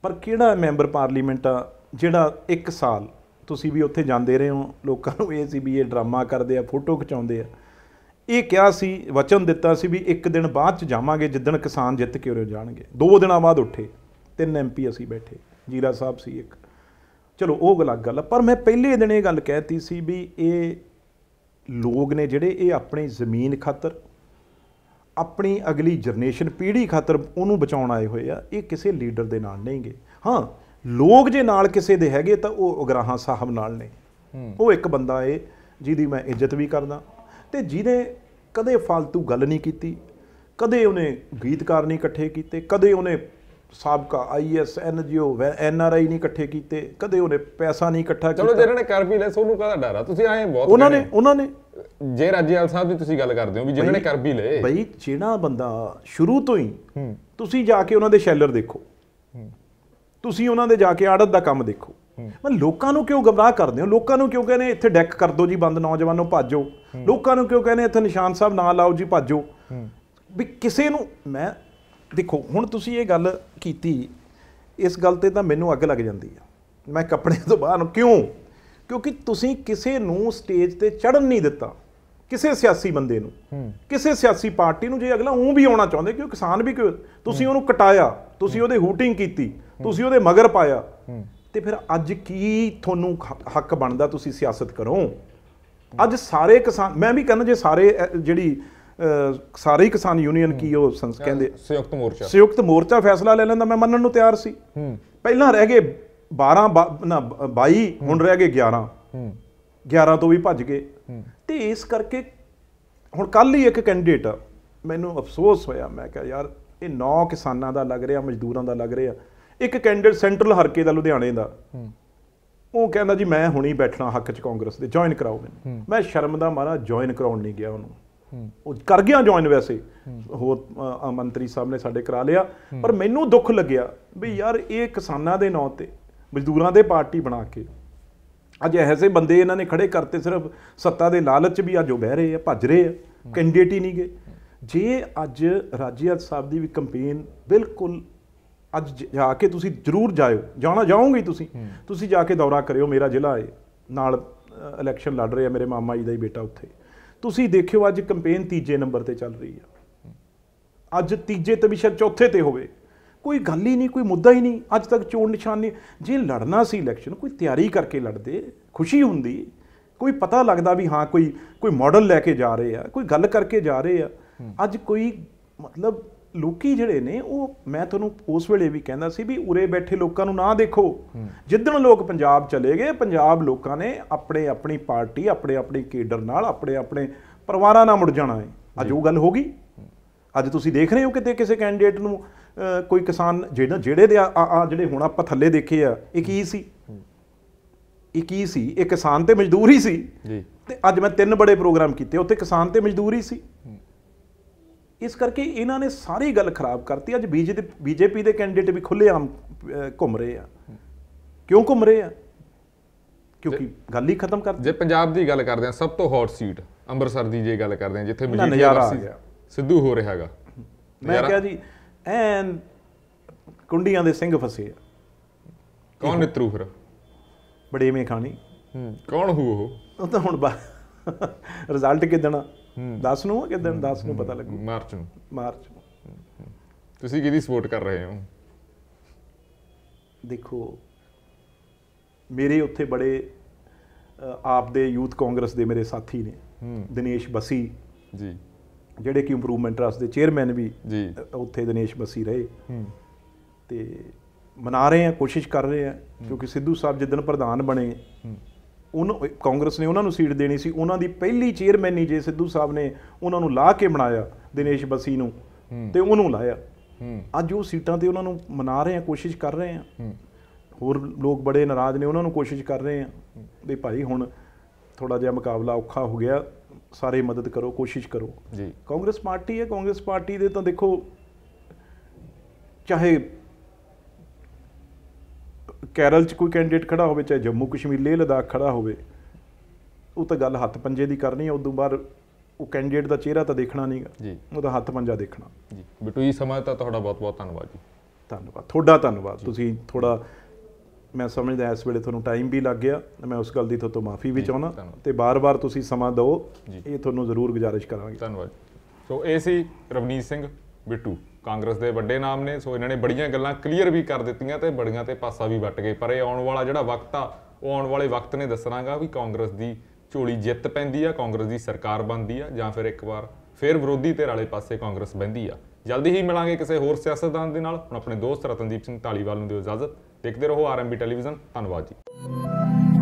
ਪਰ ਕਿਹੜਾ ਮੈਂਬਰ ਪਾਰਲੀਮੈਂਟ ਆ ਜਿਹੜਾ 1 ਸਾਲ ਤੁਸੀਂ ਵੀ ਉੱਥੇ ਜਾਂਦੇ ਰਹੇ ਹੋ ਲੋਕਾਂ ਨੂੰ ਇਹ ਸੀ ਵੀ ਇਹ ਡਰਾਮਾ ਕਰਦੇ ਆ ਫੋਟੋ ਖਿਚਾਉਂਦੇ ਆ ਇਹ ਕਿਹਾ ਸੀ ਵਚਨ ਦਿੱਤਾ ਸੀ ਵੀ ਇੱਕ ਦਿਨ ਬਾਅਦ ਚ ਜਾਵਾਂਗੇ ਜਿੱਦਣ ਕਿਸਾਨ ਜਿੱਤ ਕੇ ਉਰੇ ਜਾਣਗੇ ਦੋ ਦਿਨਾਂ ਬਾਅਦ ਉੱਠੇ ਤਿੰਨ ਐਮਪੀ ਅਸੀਂ ਬੈਠੇ ਜੀਰਾ ਸਾਹਿਬ ਸੀ ਇੱਕ ਚਲੋ ਉਹ ਗੱਲ ਗੱਲ ਪਰ ਮੈਂ ਪਹਿਲੇ ਦਿਨ ਇਹ ਗੱਲ ਕਹਿਤੀ ਸੀ ਵੀ ਇਹ ਲੋਕ ਨੇ ਜਿਹੜੇ ਇਹ ਆਪਣੀ ਜ਼ਮੀਨ ਖਾਤਰ ਆਪਣੀ ਅਗਲੀ ਜਨਰੇਸ਼ਨ ਪੀੜ੍ਹੀ ਖਾਤਰ ਉਹਨੂੰ ਬਚਾਉਣ ਆਏ ਹੋਏ ਆ ਇਹ ਕਿਸੇ ਲੀਡਰ ਦੇ ਨਾਲ ਨਹੀਂਗੇ ਹਾਂ ਲੋਕ ਜੇ ਨਾਲ ਕਿਸੇ ਦੇ ਹੈਗੇ ਤਾਂ ਉਹ ਉਗਰਾਹਾਂ ਸਾਹਿਬ ਨਾਲ ਨੇ ਉਹ ਇੱਕ ਬੰਦਾ ਏ ਜਿਹਦੀ ਮੈਂ ਇੱਜ਼ਤ ਵੀ ਕਰਦਾ ਤੇ ਜਿਹਨੇ ਕਦੇ ਫालतू ਗੱਲ ਨਹੀਂ ਕੀਤੀ ਕਦੇ ਉਹਨੇ ਗੀਤਕਾਰ ਨਹੀਂ ਇਕੱਠੇ ਕੀਤੇ ਕਦੇ ਉਹਨੇ ਸਾਬਕਾ ਆਈਐਸ ਐਨਜੀਓ ਐਨਆਰਆਈ ਨਹੀਂ ਇਕੱਠੇ ਕੀਤੇ ਕਦੇ ਉਹਨੇ ਪੈਸਾ ਨਹੀਂ ਇਕੱਠਾ ਕੀਤਾ ਚਲੋ ਜਿਹਨਾਂ ਨੇ ਕਰ ਵੀ ਲੈ ਸੋਨੂੰ ਕਾਹਦਾ ਡਰ ਆ ਤੁਸੀਂ ਆਏ ਬਹੁਤ ਉਹਨਾਂ ਨੇ ਉਹਨਾਂ ਨੇ ਜੇ ਰਾਜੇਵਾਲ ਸਾਹਿਬ ਦੀ ਤੁਸੀਂ ਗੱਲ ਕਰਦੇ ਹੋ ਵੀ ਜਿਨ੍ਹਾਂ ਨੇ ਕਰ ਵੀ ਲਏ ਬਈ ਜਿਹੜਾ ਬੰਦਾ ਸ਼ੁਰੂ ਤੋਂ ਹੀ ਤੁਸੀਂ ਜਾ ਕੇ ਉਹਨਾਂ ਦੇ ਸ਼ੈਲਰ ਦੇਖੋ ਤੁਸੀਂ ਉਹਨਾਂ ਦੇ ਜਾ ਕੇ ਆੜਤ ਦਾ ਕੰਮ ਦੇਖੋ ਮੈਂ ਲੋਕਾਂ ਨੂੰ ਕਿਉਂ ਗਮਰਾਹ ਕਰਦੇ ਹਾਂ ਲੋਕਾਂ ਨੂੰ ਕਿਉਂ ਕਹਿੰਦੇ ਇੱਥੇ ਡੈਕ ਕਰ ਦਿਓ ਜੀ ਬੰਦ ਨੌਜਵਾਨੋ ਭਾਜੋ ਲੋਕਾਂ ਨੂੰ ਕਿਉਂ ਕਹਿੰਦੇ ਇੱਥੇ ਨਿਸ਼ਾਨ ਸਾਹਿਬ ਨਾ ਲਾਓ ਜੀ ਭਾਜੋ ਵੀ ਕਿਸੇ ਨੂੰ ਮੈਂ ਦੇਖੋ ਹੁਣ ਤੁਸੀਂ ਇਹ ਗੱਲ ਕੀਤੀ ਇਸ ਗੱਲ ਤੇ ਤਾਂ ਮੈਨੂੰ ਅੱਗ ਲੱਗ ਜਾਂਦੀ ਆ ਮੈਂ ਕੱਪੜੇ ਤੋਂ ਬਾਹਰ ਨੂੰ ਕਿਉਂ ਕਿਉਂਕਿ ਤੁਸੀਂ ਕਿਸੇ ਨੂੰ ਸਟੇਜ ਤੇ ਚੜਨ ਨਹੀਂ ਦਿੱਤਾ ਕਿਸੇ ਸਿਆਸੀ ਬੰਦੇ ਨੂੰ ਕਿਸੇ ਸਿਆਸੀ ਪਾਰਟੀ ਨੂੰ ਜੇ ਅਗਲਾ ਉਹ ਵੀ ਆਉਣਾ ਚਾਹੁੰਦੇ ਕਿਉਂ ਕਿਸਾਨ ਵੀ ਕਿਉਂ ਤੁਸੀਂ ਉਹਨੂੰ ਕਟਾਇਆ ਤੁਸੀਂ ਉਹਦੇ ਹੂਟਿੰਗ ਕੀਤੀ ਤੁਸੀਂ ਉਹਦੇ ਮਗਰ ਪਾਇਆ ਤੇ ਫਿਰ ਅੱਜ ਕੀ ਤੁਹਾਨੂੰ ਹੱਕ ਬਣਦਾ ਤੁਸੀਂ ਸਿਆਸਤ ਕਰੋ ਅੱਜ ਸਾਰੇ ਕਿਸਾਨ ਮੈਂ ਵੀ ਕਹਿੰਦਾ ਜੇ ਸਾਰੇ ਜਿਹੜੀ ਸਾਰੇ ਕਿਸਾਨ ਯੂਨੀਅਨ ਕੀ ਉਹ ਸੰਸ ਕਹਿੰਦੇ ਸੰਯੁਕਤ ਮੋਰਚਾ ਸੰਯੁਕਤ ਮੋਰਚਾ ਫੈਸਲਾ ਲੈ ਲੈਂਦਾ ਮੈਂ ਮੰਨਣ ਨੂੰ ਤਿਆਰ ਸੀ ਪਹਿਲਾਂ ਰਹਿ ਗਏ 12 ਨਾ 22 ਹੁਣ ਰਹਿ ਗਏ 11 11 ਤੋਂ ਵੀ ਭੱਜ ਗਏ ਤੇ ਇਸ ਕਰਕੇ ਹੁਣ ਕੱਲ ਹੀ ਇੱਕ ਕੈਂਡੀਡੇਟ ਮੈਨੂੰ ਅਫਸੋਸ ਹੋਇਆ ਮੈਂ ਕਿਹਾ ਯਾਰ ਇਹ 9 ਕਿਸਾਨਾਂ ਦਾ ਲੱਗ ਰਿਹਾ ਮਜ਼ਦੂਰਾਂ ਦਾ ਲੱਗ ਰਿਹਾ ਇੱਕ ਕੈਂਡੀਡੇਟ ਸੈਂਟਰਲ ਹਰਕੇ ਦਾ ਲੁਧਿਆਣੇ ਦਾ ਉਹ ਕਹਿੰਦਾ ਜੀ ਮੈਂ ਹੁਣੀ ਬੈਠਣਾ ਹੱਕ 'ਚ ਕਾਂਗਰਸ ਦੇ ਜੁਆਇਨ ਕਰਾਓ ਮੈਨੂੰ ਮੈਂ ਸ਼ਰਮ ਦਾ ਮਾਰਾ ਜੁਆਇਨ ਕਰਾਉਣ ਨਹੀਂ ਗਿਆ ਉਹਨੂੰ ਉਹ ਕਰ ਗਿਆ ਜੁਆਇਨ ਵੈਸੇ ਹੋਰ ਮੰਤਰੀ ਸਾਹਿਬ ਨੇ ਸਾਡੇ ਕਰਾ ਲਿਆ ਪਰ ਮੈਨੂੰ ਦੁੱਖ ਲੱਗਿਆ ਵੀ ਯਾਰ ਇਹ ਕਿਸਾਨਾਂ ਦੇ ਨਾਂ ਤੇ ਮਜ਼ਦੂਰਾਂ ਦੇ ਪਾਰਟੀ ਬਣਾ ਕੇ ਅੱਜ ਐਸੇ ਬੰਦੇ ਇਹਨਾਂ ਨੇ ਖੜੇ ਕਰਤੇ ਸਿਰਫ ਸੱਤਾ ਦੇ ਲਾਲਚ ਵੀ ਅੱਜ ਉਹ ਬਹਿ ਰਹੇ ਆ ਭੱਜ ਰਹੇ ਆ ਕੈਂਡੀਡੇਟ ਹੀ ਨਹੀਂ ਗਏ ਜੇ ਅੱਜ ਰਾਜੀਅਤ ਸਾਹਿਬ ਦੀ ਵੀ ਕੈਂਪੇਨ ਬਿਲਕੁਲ ਅੱਜ ਜਾ ਕੇ ਤੁਸੀਂ ਜ਼ਰੂਰ ਜਾਇਓ ਜਾਣਾ ਜਾਓਗੇ ਤੁਸੀਂ ਤੁਸੀਂ ਜਾ ਕੇ ਦੌਰਾ ਕਰਿਓ ਮੇਰਾ ਜ਼ਿਲ੍ਹਾ ਹੈ ਨਾਲ ਇਲੈਕਸ਼ਨ ਲੜ ਰਹੇ ਆ ਮੇਰੇ ਮਾਮਾ ਜੀ ਦਾ ਹੀ ਬੇਟਾ ਉੱਥੇ ਤੁਸੀਂ ਦੇਖਿਓ ਅੱਜ ਕੈਂਪੇਨ ਤੀਜੇ ਨੰਬਰ ਤੇ ਚੱਲ ਰਹੀ ਆ ਅੱਜ ਤੀਜੇ ਤੇ ਬਿਸ਼ਕ ਚੌਥੇ ਤੇ ਹੋਵੇ ਕੋਈ ਗੱਲ ਹੀ ਨਹੀਂ ਕੋਈ ਮੁੱਦਾ ਹੀ ਨਹੀਂ ਅੱਜ ਤੱਕ ਚੋਣ ਨਿਸ਼ਾਨੀ ਜੇ ਲੜਨਾ ਸੀ ਇਲੈਕਸ਼ਨ ਕੋਈ ਤਿਆਰੀ ਕਰਕੇ ਲੜਦੇ ਖੁਸ਼ੀ ਹੁੰਦੀ ਕੋਈ ਪਤਾ ਲੱਗਦਾ ਵੀ ਹਾਂ ਕੋਈ ਕੋਈ ਮਾਡਲ ਲੈ ਕੇ ਜਾ ਰਹੇ ਆ ਕੋਈ ਗੱਲ ਕਰਕੇ ਜਾ ਰਹੇ ਆ ਅੱਜ ਕੋਈ ਮਤਲਬ ਲੋਕੀ ਜਿਹੜੇ ਨੇ ਉਹ ਮੈਂ ਤੁਹਾਨੂੰ ਉਸ ਵੇਲੇ ਵੀ ਕਹਿੰਦਾ ਸੀ ਵੀ ਉਰੇ ਬੈਠੇ ਲੋਕਾਂ ਨੂੰ ਨਾ ਦੇਖੋ ਜਿੱਦਣ ਲੋਕ ਪੰਜਾਬ ਚਲੇ ਗਏ ਪੰਜਾਬ ਲੋਕਾਂ ਨੇ ਆਪਣੇ ਆਪਣੀ ਪਾਰਟੀ ਆਪਣੇ ਆਪਣੀ ਕੇਡਰ ਨਾਲ ਆਪਣੇ ਆਪਣੇ ਪਰਿਵਾਰਾਂ ਨਾਲ ਮੁੜ ਜਾਣਾ ਹੈ ਅੱਜ ਉਹ ਗੱਲ ਹੋ ਗਈ ਅੱਜ ਤੁਸੀਂ ਦੇਖ ਰਹੇ ਹੋ ਕਿਤੇ ਕਿਸੇ ਕੈਂਡੀਡੇਟ ਨੂੰ ਕੋਈ ਕਿਸਾਨ ਜਿਹੜਾ ਜਿਹੜੇ ਦੇ ਆ ਜਿਹੜੇ ਹੁਣ ਆਪਾਂ ਥੱਲੇ ਦੇਖੇ ਆ ਇਹ ਕੀ ਸੀ ਇਹ ਕੀ ਸੀ ਇਹ ਕਿਸਾਨ ਤੇ ਮਜ਼ਦੂਰ ਹੀ ਸੀ ਜੀ ਤੇ ਅੱਜ ਮੈਂ ਤਿੰਨ ਬੜੇ ਪ੍ਰੋਗਰਾਮ ਕੀਤੇ ਉੱਥੇ ਕਿਸਾਨ ਤੇ ਮਜ਼ਦੂਰ ਹੀ ਸੀ ਇਸ ਕਰਕੇ ਇਹਨਾਂ ਨੇ ਸਾਰੀ ਗੱਲ ਖਰਾਬ ਕਰਤੀ ਅੱਜ ਬੀਜੇਪੀ ਦੇ ਕੈਂਡੀਡੇਟ ਵੀ ਖੁੱਲੇ ਆਮ ਘੁੰਮ ਰਹੇ ਆ ਕਿਉਂ ਘੁੰਮ ਰਹੇ ਆ ਕਿਉਂਕਿ ਗੱਲ ਹੀ ਖਤਮ ਕਰਦੇ ਜੇ ਪੰਜਾਬ ਦੀ ਗੱਲ ਕਰਦੇ ਆ ਸਭ ਤੋਂ ਹੌਟ ਸੀਟ ਅੰਮ੍ਰਿਤਸਰ ਦੀ ਜੇ ਗੱਲ ਕਰਦੇ ਆ ਜਿੱਥੇ ਮਜੀਠੀਆ ਵਰਸੀ ਸਿੱਧੂ ਹੋ ਰਿਹਾ ਹੈਗਾ ਮੈਂ ਕਿਹਾ ਜੀ ਐਨ ਕੁੰਡੀਆਂ ਦੇ ਸਿੰਘ ਫਸੇ ਆ ਕੌਣ ਨਿਤਰੂ ਫਿਰ ਬੜੇਵੇਂ ਖਾਣੀ ਹੂੰ ਕੌਣ ਹੂ ਉਹ ਉਹ ਤਾਂ ਹੁਣ ਰਿਜ਼ਲਟ ਕਿਦਣਾ 10 ਨੂੰ ਕਿ ਦਿਨ 10 ਨੂੰ ਪਤਾ ਲੱਗੂ ਮਾਰਚ ਨੂੰ ਮਾਰਚ ਤੁਸੀਂ ਕਿਹਦੀ ਸਪੋਰਟ ਕਰ ਰਹੇ ਹੋ ਦੇਖੋ ਮੇਰੇ ਉੱਥੇ ਬੜੇ ਆਪ ਦੇ ਯੂਥ ਕਾਂਗਰਸ ਦੇ ਮੇਰੇ ਸਾਥੀ ਨੇ ਦਿਨੇਸ਼ ਬਸੀ ਜੀ ਜਿਹੜੇ ਕਿ ਇੰਪਰੂਵਮੈਂਟ ਟਰਸਟ ਦੇ ਚੇਅਰਮੈਨ ਵੀ ਜੀ ਉੱਥੇ ਦਿਨੇਸ਼ ਬਸੀ ਰਹੇ ਹੂੰ ਤੇ ਮਨਾ ਰਹੇ ਆ ਕੋਸ਼ਿਸ਼ ਕਰ ਰਹੇ ਆ ਕਿਉਂਕਿ ਸਿੱਧੂ ਸਾਹਿਬ ਜਿੱਦਣ ਪ੍ਰਧਾਨ ਬਣੇ ਉਹਨੂੰ ਕਾਂਗਰਸ ਨੇ ਉਹਨਾਂ ਨੂੰ ਸੀਟ ਦੇਣੀ ਸੀ ਉਹਨਾਂ ਦੀ ਪਹਿਲੀ ਚੇਅਰਮੈਨ ਜੇ ਸਿੱਧੂ ਸਾਹਿਬ ਨੇ ਉਹਨਾਂ ਨੂੰ ਲਾ ਕੇ ਬਣਾਇਆ ਦਿਨੇਸ਼ ਬਸੀ ਨੂੰ ਤੇ ਉਹਨੂੰ ਲਾਇਆ ਅੱਜ ਉਹ ਸੀਟਾਂ ਤੇ ਉਹਨਾਂ ਨੂੰ ਮਨਾ ਰਹੇ ਆ ਕੋਸ਼ਿਸ਼ ਕਰ ਰਹੇ ਆ ਹੋਰ ਲੋਕ ਬੜੇ ਨਾਰਾਜ਼ ਨੇ ਉਹਨਾਂ ਨੂੰ ਕੋਸ਼ਿਸ਼ ਕਰ ਰਹੇ ਆ ਵੀ ਭਾਈ ਹੁਣ ਥੋੜਾ ਜਿਹਾ ਮੁਕਾਬਲਾ ਔਖਾ ਹੋ ਗਿਆ ਸਾਰੇ ਮਦਦ ਕਰੋ ਕੋਸ਼ਿਸ਼ ਕਰੋ ਜੀ ਕਾਂਗਰਸ ਪਾਰਟੀ ਹੈ ਕਾਂਗਰਸ ਪਾਰਟੀ ਦੇ ਤਾਂ ਦੇਖੋ ਚਾਹੇ ਕੇਰਲ 'ਚ ਕੋਈ ਕੈਂਡੀਡੇਟ ਖੜਾ ਹੋਵੇ ਚਾਹੇ ਜੰਮੂ ਕਸ਼ਮੀਰ ਲੇਹ ਲਦਾਖ ਖੜਾ ਹੋਵੇ ਉਹ ਤਾਂ ਗੱਲ ਹੱਥ ਪੰਜੇ ਦੀ ਕਰਨੀ ਹੈ ਉਦੋਂ ਬਾਅਦ ਉਹ ਕੈਂਡੀਡੇਟ ਦਾ ਚਿਹਰਾ ਤਾਂ ਦੇਖਣਾ ਨਹੀਂਗਾ ਜੀ ਉਹਦਾ ਹੱਥ ਪੰਜਾ ਦੇਖਣਾ ਜੀ ਬਿਟੂ ਜੀ ਸਮਾਂ ਤਾਂ ਤੁਹਾਡਾ ਬਹੁਤ ਬਹੁਤ ਧੰਨਵਾਦ ਜੀ ਧੰਨਵਾਦ ਤੁਹਾਡਾ ਧੰਨਵਾਦ ਤੁਸੀਂ ਥੋੜਾ ਮੈਂ ਸਮਝਦਾ ਇਸ ਵੇਲੇ ਤੁਹਾਨੂੰ ਟਾਈਮ ਵੀ ਲੱਗ ਗਿਆ ਮੈਂ ਉਸ ਗੱਲ ਦੀ ਤੁਹਾਤੋਂ ਮਾਫੀ ਵੀ ਚਾਹੁੰਦਾ ਤੇ ਬਾਰ-ਬਾਰ ਤੁਸੀਂ ਸਮਾਂ ਦਿਓ ਇਹ ਤੁਹਾਨੂੰ ਜ਼ਰੂਰ ਗੁਜ਼ਾਰਿਸ਼ ਕਰਾਂਗੇ ਧੰਨਵਾਦ ਸੋ ਏ ਸੀ ਰਵਨੀਤ ਸਿੰਘ ਬਿੱਟੂ ਕਾਂਗਰਸ ਦੇ ਵੱਡੇ ਨਾਮ ਨੇ ਸੋ ਇਹਨਾਂ ਨੇ ਬੜੀਆਂ ਗੱਲਾਂ ਕਲੀਅਰ ਵੀ ਕਰ ਦਿੱਤੀਆਂ ਤੇ ਬੜੀਆਂ ਤੇ ਪਾਸਾ ਵੀ ਵੱਟ ਗਏ ਪਰ ਇਹ ਆਉਣ ਵਾਲਾ ਜਿਹੜਾ ਵਕਤ ਆ ਉਹ ਆਉਣ ਵਾਲੇ ਵਕਤ ਨੇ ਦੱਸਣਾਗਾ ਵੀ ਕਾਂਗਰਸ ਦੀ ਝੋਲੀ ਜਿੱਤ ਪੈਂਦੀ ਆ ਕਾਂਗਰਸ ਦੀ ਸਰਕਾਰ ਬਣਦੀ ਆ ਜਾਂ ਫਿਰ ਇੱਕ ਵਾਰ ਫਿਰ ਵਿਰੋਧੀ ਧਿਰ ਵਾਲੇ ਪਾਸੇ ਕਾਂਗਰਸ ਬੈਂਦੀ ਆ ਜਲਦੀ ਹੀ ਮਿਲਾਂਗੇ ਕਿਸੇ ਹੋਰ ਸਿਆਸਤਦਾਨ ਦੇ ਨਾਲ ਹੁਣ ਆਪਣੇ ਦੋਸਤ ਰਤਨਦੀਪ ਸਿੰਘ ਢਾਲੀਵਾਲ ਨੂੰ ਦਿਓ ਇਜਾਜ਼ਤ ਦੇਖਦੇ ਰਹੋ ਆਰਐਮਬੀ ਟੈਲੀਵਿਜ਼ਨ ਧੰਨਵਾਦ ਜੀ